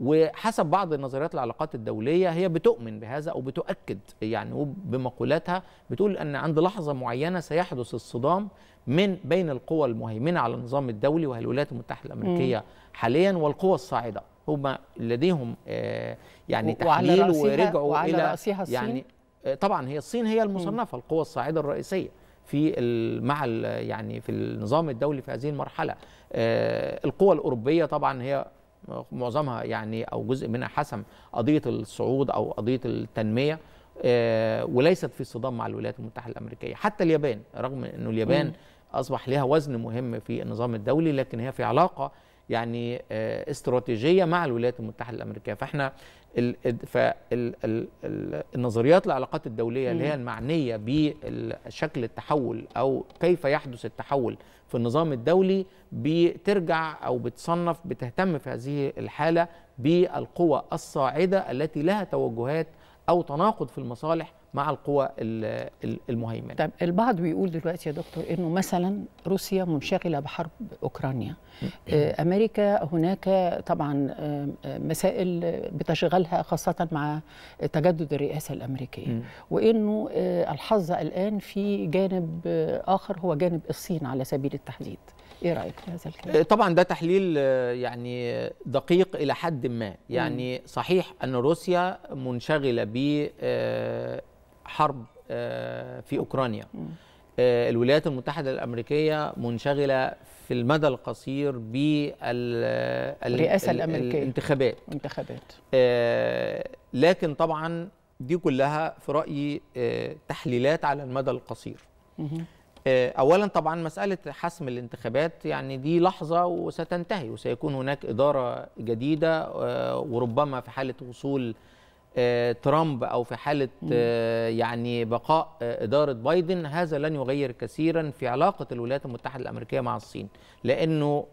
وحسب بعض النظريات العلاقات الدوليه هي بتؤمن بهذا او بتؤكد يعني بمقولاتها بتقول ان عند لحظه معينه سيحدث الصدام من بين القوى المهيمنه على النظام الدولي وهي الولايات المتحده الامريكيه حاليا والقوى الصاعده هم لديهم آه، يعني تحليل ورجعوا وعلى الى رأسها الصين؟ يعني آه، طبعا هي الصين هي المصنفه القوى الصاعده الرئيسيه في مع يعني في النظام الدولي في هذه المرحله آه، القوى الاوروبيه طبعا هي معظمها يعني او جزء منها حسم قضيه الصعود او قضيه التنميه آه، وليست في صدام مع الولايات المتحده الامريكيه حتى اليابان رغم انه اليابان اصبح لها وزن مهم في النظام الدولي لكن هي في علاقه يعني آه، استراتيجيه مع الولايات المتحده الامريكيه فاحنا النظريات العلاقات الدوليه اللي هي المعنيه بشكل التحول او كيف يحدث التحول في النظام الدولي بترجع أو بتصنف بتهتم في هذه الحالة بالقوى الصاعدة التي لها توجهات أو تناقض في المصالح مع القوى المهيمنه. طب البعض بيقول دلوقتي يا دكتور انه مثلا روسيا منشغله بحرب اوكرانيا. آه، امريكا هناك طبعا مسائل بتشغلها خاصه مع تجدد الرئاسه الامريكيه وانه آه، الحظ الان في جانب آه، اخر هو جانب الصين على سبيل التحديد. ايه رايك في هذا الكلام؟ طبعا ده تحليل يعني دقيق الى حد ما، يعني صحيح ان روسيا منشغله ب حرب آه، في اوكرانيا آه، الولايات المتحده الامريكيه منشغله في المدى القصير بالرئاسه الامريكيه الانتخابات انتخابات آه، لكن طبعا دي كلها في رايي تحليلات على المدى القصير اولا طبعا مساله حسم الانتخابات يعني دي لحظه وستنتهي وسيكون هناك اداره جديده وربما في حاله وصول آه، ترامب او في حاله آه، يعني بقاء آه، اداره بايدن هذا لن يغير كثيرا في علاقه الولايات المتحده الامريكيه مع الصين لانه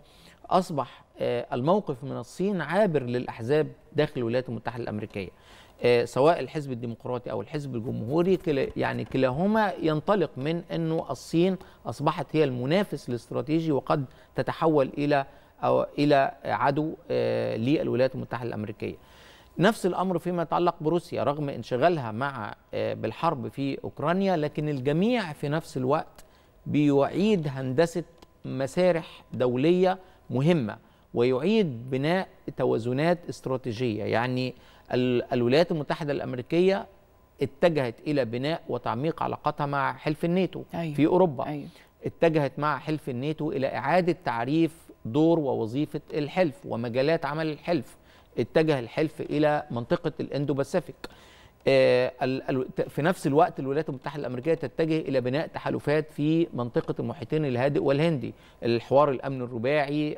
اصبح الموقف من الصين عابر للاحزاب داخل الولايات المتحده الامريكيه سواء الحزب الديمقراطي او الحزب الجمهوري يعني كلاهما ينطلق من انه الصين اصبحت هي المنافس الاستراتيجي وقد تتحول الى او الى عدو للولايات المتحده الامريكيه نفس الامر فيما يتعلق بروسيا رغم انشغالها مع آه، بالحرب في اوكرانيا لكن الجميع في نفس الوقت بيعيد هندسه مسارح دوليه مهمه ويعيد بناء توازنات استراتيجيه يعني الولايات المتحده الامريكيه اتجهت الى بناء وتعميق علاقتها مع حلف الناتو أيوه. في اوروبا أيوه. اتجهت مع حلف الناتو الى اعاده تعريف دور ووظيفه الحلف ومجالات عمل الحلف اتجه الحلف الى منطقه الاندو باسيفيك آه، في نفس الوقت الولايات المتحده الامريكيه تتجه الى بناء تحالفات في منطقه المحيطين الهادئ والهندي، الحوار الامن الرباعي،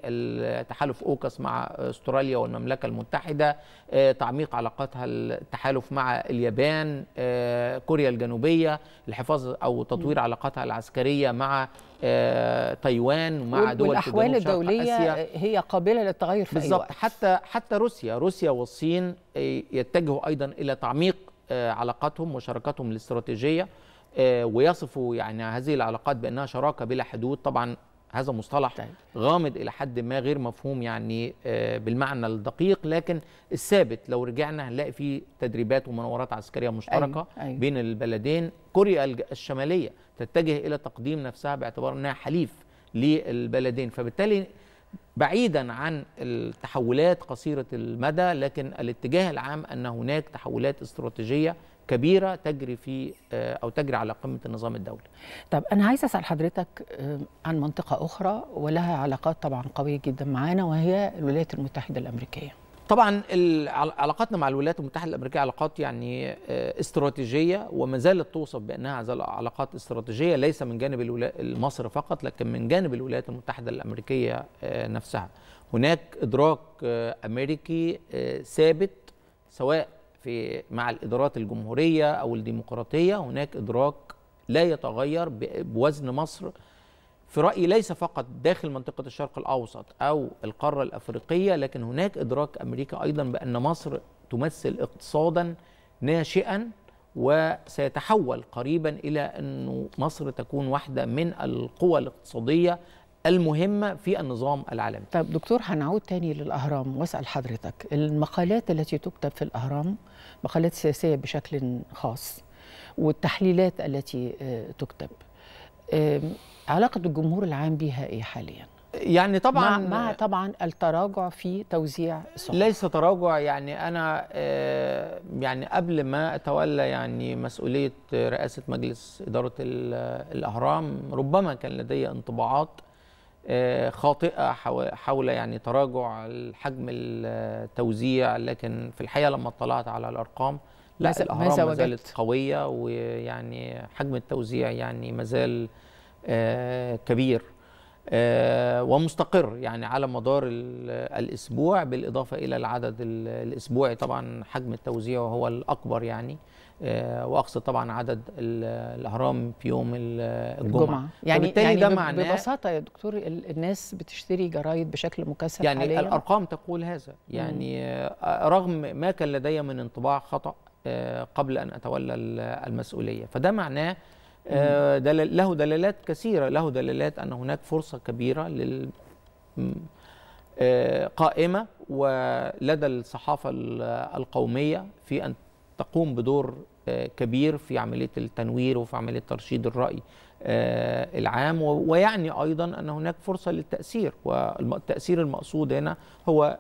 تحالف اوكس مع استراليا والمملكه المتحده، آه، تعميق علاقاتها التحالف مع اليابان، آه، كوريا الجنوبيه، الحفاظ او تطوير علاقاتها العسكريه مع آه، تايوان مع دول والاحوال الدوليه آسيا. هي قابله للتغير في بالظبط وقت حتى حتى روسيا روسيا والصين آه، يتجهوا ايضا الى تعميق آه، علاقاتهم وشراكاتهم الاستراتيجيه ويصفوا يعني هذه العلاقات بانها شراكه بلا حدود طبعا هذا مصطلح طيب. غامض الى حد ما غير مفهوم يعني بالمعنى الدقيق لكن الثابت لو رجعنا هنلاقي في تدريبات ومناورات عسكريه مشتركه أيوة. أيوة. بين البلدين كوريا الشماليه تتجه الى تقديم نفسها باعتبار انها حليف للبلدين فبالتالي بعيدا عن التحولات قصيره المدى لكن الاتجاه العام ان هناك تحولات استراتيجيه كبيره تجري في آه، او تجري على قمه النظام الدولي. طب انا عايز اسال حضرتك آه، عن منطقه اخرى ولها علاقات طبعا قويه جدا معانا وهي الولايات المتحده الامريكيه. طبعا علاقاتنا مع الولايات المتحده الامريكيه علاقات يعني آه، استراتيجيه وما زالت توصف بانها علاقات استراتيجيه ليس من جانب مصر فقط لكن من جانب الولايات المتحده الامريكيه آه، نفسها. هناك ادراك آه، امريكي ثابت سواء في مع الادارات الجمهوريه او الديمقراطيه هناك ادراك لا يتغير بوزن مصر في رايي ليس فقط داخل منطقه الشرق الاوسط او القاره الافريقيه لكن هناك ادراك امريكا ايضا بان مصر تمثل اقتصادا ناشئا وسيتحول قريبا الى انه مصر تكون واحده من القوى الاقتصاديه المهمه في النظام العالمي. طب دكتور هنعود تاني للاهرام واسال حضرتك المقالات التي تكتب في الاهرام مقالات سياسيه بشكل خاص والتحليلات التي آه، تكتب علاقة الجمهور العام بها إيه حاليا؟ يعني طبعا مع, مع طبعا التراجع في توزيع الصحف ليس تراجع يعني انا آه، يعني قبل ما اتولى يعني مسؤوليه رئاسه مجلس اداره الاهرام ربما كان لدي انطباعات آه، خاطئه حول يعني تراجع حجم التوزيع لكن في الحقيقه لما اطلعت على الارقام لا الاهرام ما زالت قويه ويعني حجم التوزيع يعني ما زال آه، كبير آه، ومستقر يعني على مدار الاسبوع بالاضافه الى العدد الاسبوعي طبعا حجم التوزيع هو الاكبر يعني آه، واقصد طبعا عدد الاهرام في يوم الجمعه, الجمعة. يعني يعني ده معناه ببساطه يا دكتور الناس بتشتري جرايد بشكل مكثف يعني حاليا. الارقام تقول هذا يعني مم. رغم ما كان لدي من انطباع خطا قبل ان اتولى المسؤوليه فده معناه آه، دلال له دلالات كثيره له دلالات ان هناك فرصه كبيره لل آه، قائمه ولدى الصحافه القوميه في ان تقوم بدور آه، كبير في عمليه التنوير وفي عمليه ترشيد الراي العام ويعني ايضا ان هناك فرصه للتاثير والتاثير المقصود هنا هو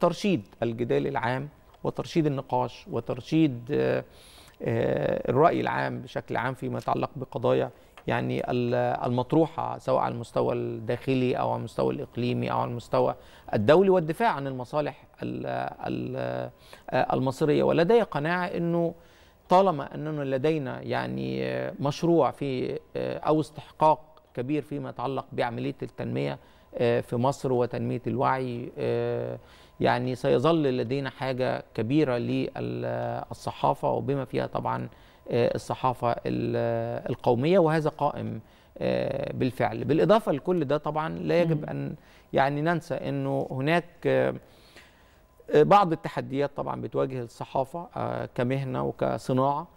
ترشيد الجدال العام وترشيد النقاش وترشيد آه، الرأي العام بشكل عام فيما يتعلق بقضايا يعني المطروحة سواء على المستوى الداخلي أو على المستوى الإقليمي أو على المستوى الدولي والدفاع عن المصالح آه، المصرية ولدي قناعة أنه طالما أننا لدينا يعني مشروع في آه، أو استحقاق كبير فيما يتعلق بعملية التنمية في مصر وتنمية الوعي يعني سيظل لدينا حاجة كبيرة للصحافة وبما فيها طبعا آه، الصحافة آه، القومية وهذا قائم آه، بالفعل بالإضافة لكل ده طبعا لا يجب أن يعني ننسى أنه هناك بعض التحديات طبعا بتواجه الصحافة كمهنة وكصناعة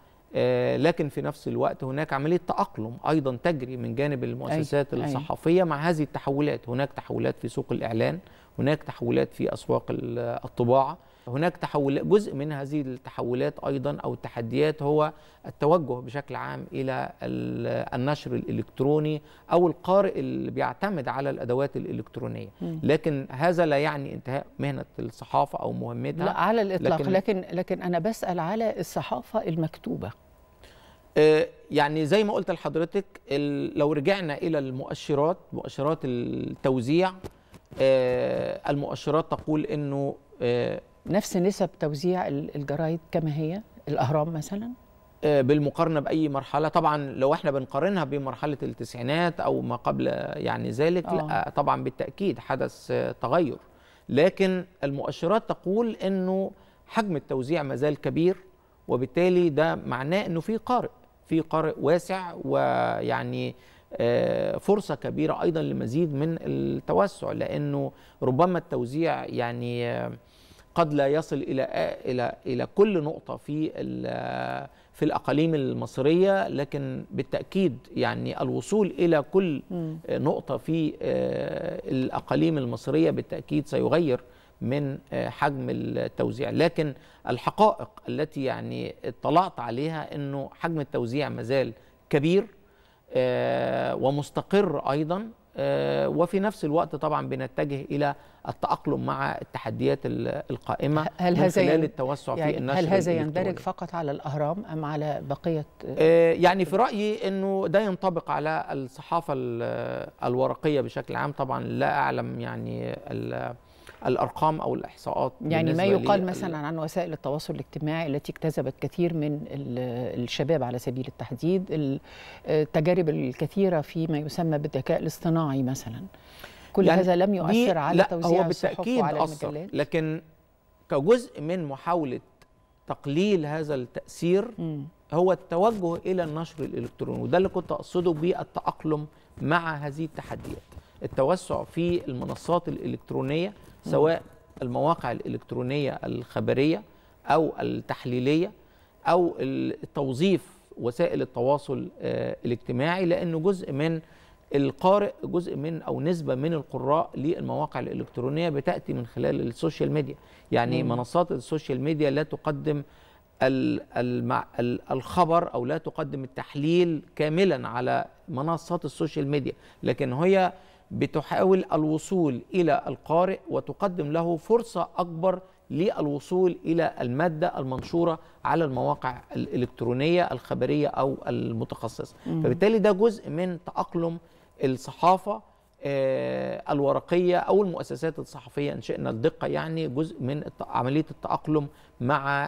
لكن في نفس الوقت هناك عملية تأقلم أيضا تجري من جانب المؤسسات الصحفية مع هذه التحولات هناك تحولات في سوق الإعلان هناك تحولات في أسواق الطباعة هناك تحولات جزء من هذه التحولات أيضا أو التحديات هو التوجه بشكل عام إلى النشر الإلكتروني أو القارئ اللي بيعتمد على الأدوات الإلكترونية لكن هذا لا يعني انتهاء مهنة الصحافة أو مهمتها لا على الإطلاق لكن, لكن, لكن أنا بسأل على الصحافة المكتوبة آه، يعني زي ما قلت لحضرتك لو رجعنا الى المؤشرات مؤشرات التوزيع آه، المؤشرات تقول انه آه، نفس نسب توزيع الجرايد كما هي الاهرام مثلا آه، بالمقارنه باي مرحله طبعا لو احنا بنقارنها بمرحله التسعينات او ما قبل يعني ذلك آه. لا طبعا بالتاكيد حدث تغير لكن المؤشرات تقول انه حجم التوزيع ما زال كبير وبالتالي ده معناه انه في قارئ في قارئ واسع ويعني آه، فرصه كبيره ايضا لمزيد من التوسع لانه ربما التوزيع يعني آه، قد لا يصل الى آه، الى الى كل نقطه في في الاقاليم المصريه لكن بالتاكيد يعني الوصول الى كل نقطه في الاقاليم المصريه بالتاكيد سيغير من حجم التوزيع لكن الحقائق التي يعني اطلعت عليها انه حجم التوزيع مازال كبير آه، ومستقر ايضا آه، وفي نفس الوقت طبعا بنتجه الى التاقلم مع التحديات القائمه هل من خلال التوسع يعني في النشر هل هذا يندرج فقط على الاهرام ام على بقيه آه، يعني في رايي انه ده ينطبق على الصحافه الورقيه بشكل عام طبعا لا اعلم يعني الارقام او الاحصاءات يعني ما يقال مثلا عن وسائل التواصل الاجتماعي التي اكتسبت كثير من الشباب على سبيل التحديد التجارب الكثيره فيما يسمى بالذكاء الاصطناعي مثلا كل يعني هذا لم يؤثر على توزيع هو بالتأكيد وعلى أثر المجلات لكن كجزء من محاولة تقليل هذا التأثير م. هو التوجه إلى النشر الإلكتروني وده اللي كنت أقصده بالتأقلم مع هذه التحديات التوسع في المنصات الإلكترونية سواء المواقع الإلكترونية الخبرية أو التحليلية أو التوظيف وسائل التواصل آه، الاجتماعي لأنه جزء من القارئ جزء من او نسبه من القراء للمواقع الالكترونيه بتاتي من خلال السوشيال ميديا يعني مم. منصات السوشيال ميديا لا تقدم الخبر او لا تقدم التحليل كاملا على منصات السوشيال ميديا لكن هي بتحاول الوصول إلى القارئ وتقدم له فرصة أكبر للوصول إلى المادة المنشورة على المواقع الإلكترونية الخبرية أو المتخصصة فبالتالي ده جزء من تأقلم الصحافة آه، الورقية أو المؤسسات الصحفية إن شئنا الدقة يعني جزء من عملية التأقلم مع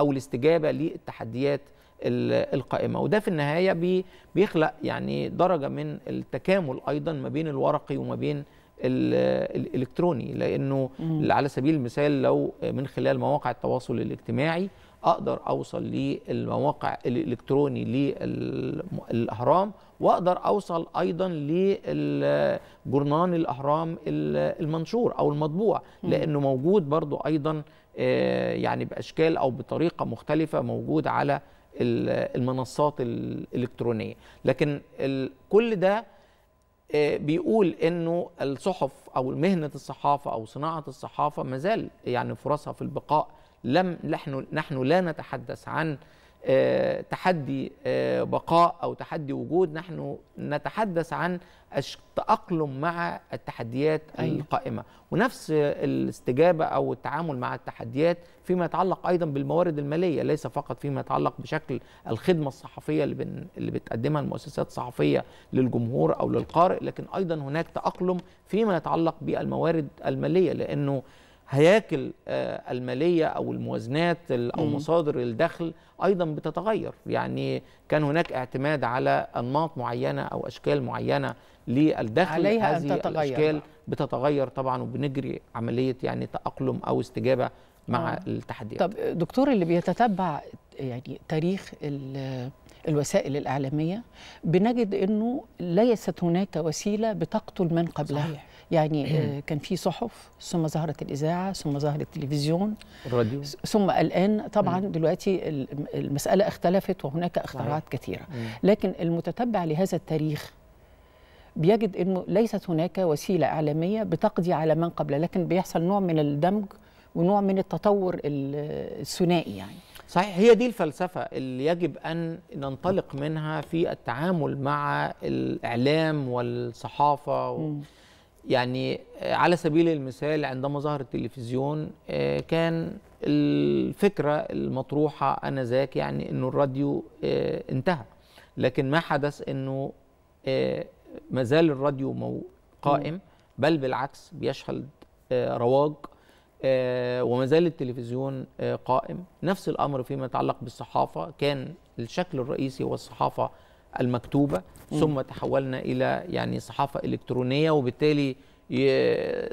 أو الاستجابة للتحديات القائمه وده في النهايه بيخلق يعني درجه من التكامل ايضا ما بين الورقي وما بين الالكتروني لانه على سبيل المثال لو من خلال مواقع التواصل الاجتماعي اقدر اوصل للمواقع الالكتروني للاهرام واقدر اوصل ايضا لجرنان الاهرام المنشور او المطبوع لانه موجود برضو ايضا آه، يعني باشكال او بطريقه مختلفه موجود على المنصات الالكترونيه لكن كل ده آه، بيقول انه الصحف او مهنه الصحافه او صناعه الصحافه ما زال يعني فرصها في البقاء لم نحن نحن لا نتحدث عن آه، تحدي آه، بقاء او تحدي وجود نحن نتحدث عن التاقلم مع التحديات أيوة. القائمه ونفس الاستجابه او التعامل مع التحديات فيما يتعلق ايضا بالموارد الماليه ليس فقط فيما يتعلق بشكل الخدمه الصحفيه اللي, بن... اللي بتقدمها المؤسسات الصحفيه للجمهور او للقارئ لكن ايضا هناك تاقلم فيما يتعلق بالموارد الماليه لانه هياكل آه، الماليه او الموازنات او مصادر الدخل ايضا بتتغير يعني كان هناك اعتماد على انماط معينه او اشكال معينه للدخل عليها هذه أن تتغير الاشكال بقى. بتتغير طبعا وبنجري عمليه يعني تاقلم او استجابه مع آه. التحديات طب دكتور اللي بيتتبع يعني تاريخ الوسائل الإعلامية بنجد أنه ليست هناك وسيلة بتقتل من قبلها صحيح. يعني آه، كان في صحف ثم ظهرت الإذاعة ثم ظهر التلفزيون الراديو ثم الآن طبعا دلوقتي المسألة اختلفت وهناك اختراعات كثيرة لكن المتتبع لهذا التاريخ بيجد أنه ليست هناك وسيلة إعلامية بتقضي على من قبل لكن بيحصل نوع من الدمج ونوع من التطور الثنائي يعني صحيح هي دي الفلسفة اللي يجب أن ننطلق منها في التعامل مع الإعلام والصحافة و... يعني آه، على سبيل المثال عندما ظهر التلفزيون آه، كان الفكرة المطروحة أنذاك يعني أنه الراديو آه، انتهى لكن ما حدث أنه ما زال الراديو قائم بل بالعكس بيشهد رواج وما زال التلفزيون قائم نفس الأمر فيما يتعلق بالصحافة كان الشكل الرئيسي هو الصحافة المكتوبه ثم تحولنا الى يعني صحافه الكترونيه وبالتالي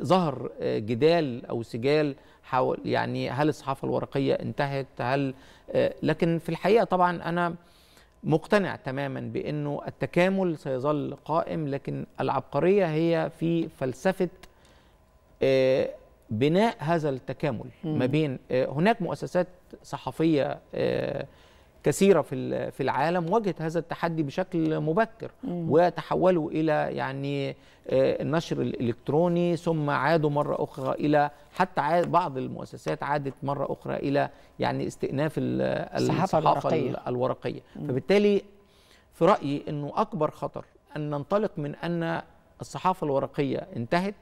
ظهر آه، جدال او سجال حول يعني هل الصحافه الورقيه انتهت هل آه، لكن في الحقيقه طبعا انا مقتنع تماما بانه التكامل سيظل قائم لكن العبقريه هي في فلسفه آه، بناء هذا التكامل ما بين هناك مؤسسات صحفيه كثيرة في في العالم واجهت هذا التحدي بشكل مبكر وتحولوا إلى يعني آه، النشر الإلكتروني ثم عادوا مرة أخرى إلى حتى بعض المؤسسات عادت مرة أخرى إلى يعني استئناف الصحافة الورقية, الورقية. فبالتالي في رأيي أنه أكبر خطر أن ننطلق من أن الصحافة الورقية انتهت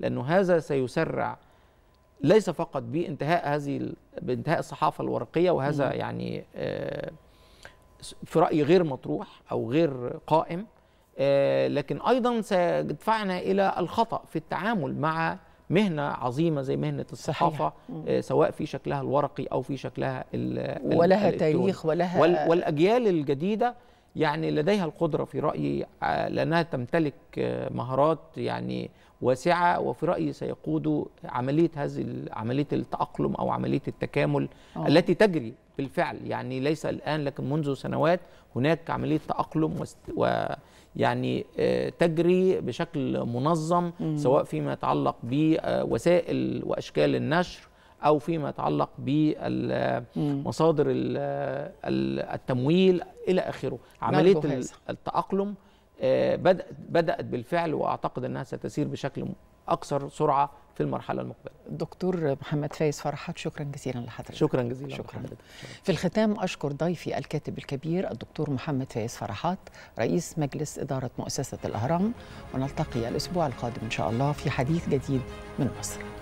لأنه هذا سيسرع ليس فقط بانتهاء هذه بانتهاء الصحافه الورقيه وهذا يعني آه، في رايي غير مطروح او غير قائم آه، لكن ايضا سيدفعنا الى الخطا في التعامل مع مهنه عظيمه زي مهنه الصحافه صحيح. آه، سواء في شكلها الورقي او في شكلها ولها تاريخ ولها وال والاجيال الجديده يعني لديها القدره في رايي لانها تمتلك مهارات يعني واسعه وفي رايي سيقود عمليه هذه عمليه التاقلم او عمليه التكامل أوه. التي تجري بالفعل يعني ليس الان لكن منذ سنوات هناك عمليه تاقلم ويعني آه، تجري بشكل منظم مم. سواء فيما يتعلق بوسائل واشكال النشر او فيما يتعلق بمصادر التمويل الى اخره عمليه التاقلم آه، بدأت بدأت بالفعل وأعتقد أنها ستسير بشكل أكثر سرعة في المرحلة المقبلة دكتور محمد فايز فرحات شكرا جزيلا لحضرتك شكرا جزيلا شكرا في الختام أشكر ضيفي الكاتب الكبير الدكتور محمد فايز فرحات رئيس مجلس إدارة مؤسسة الأهرام ونلتقي الأسبوع القادم إن شاء الله في حديث جديد من مصر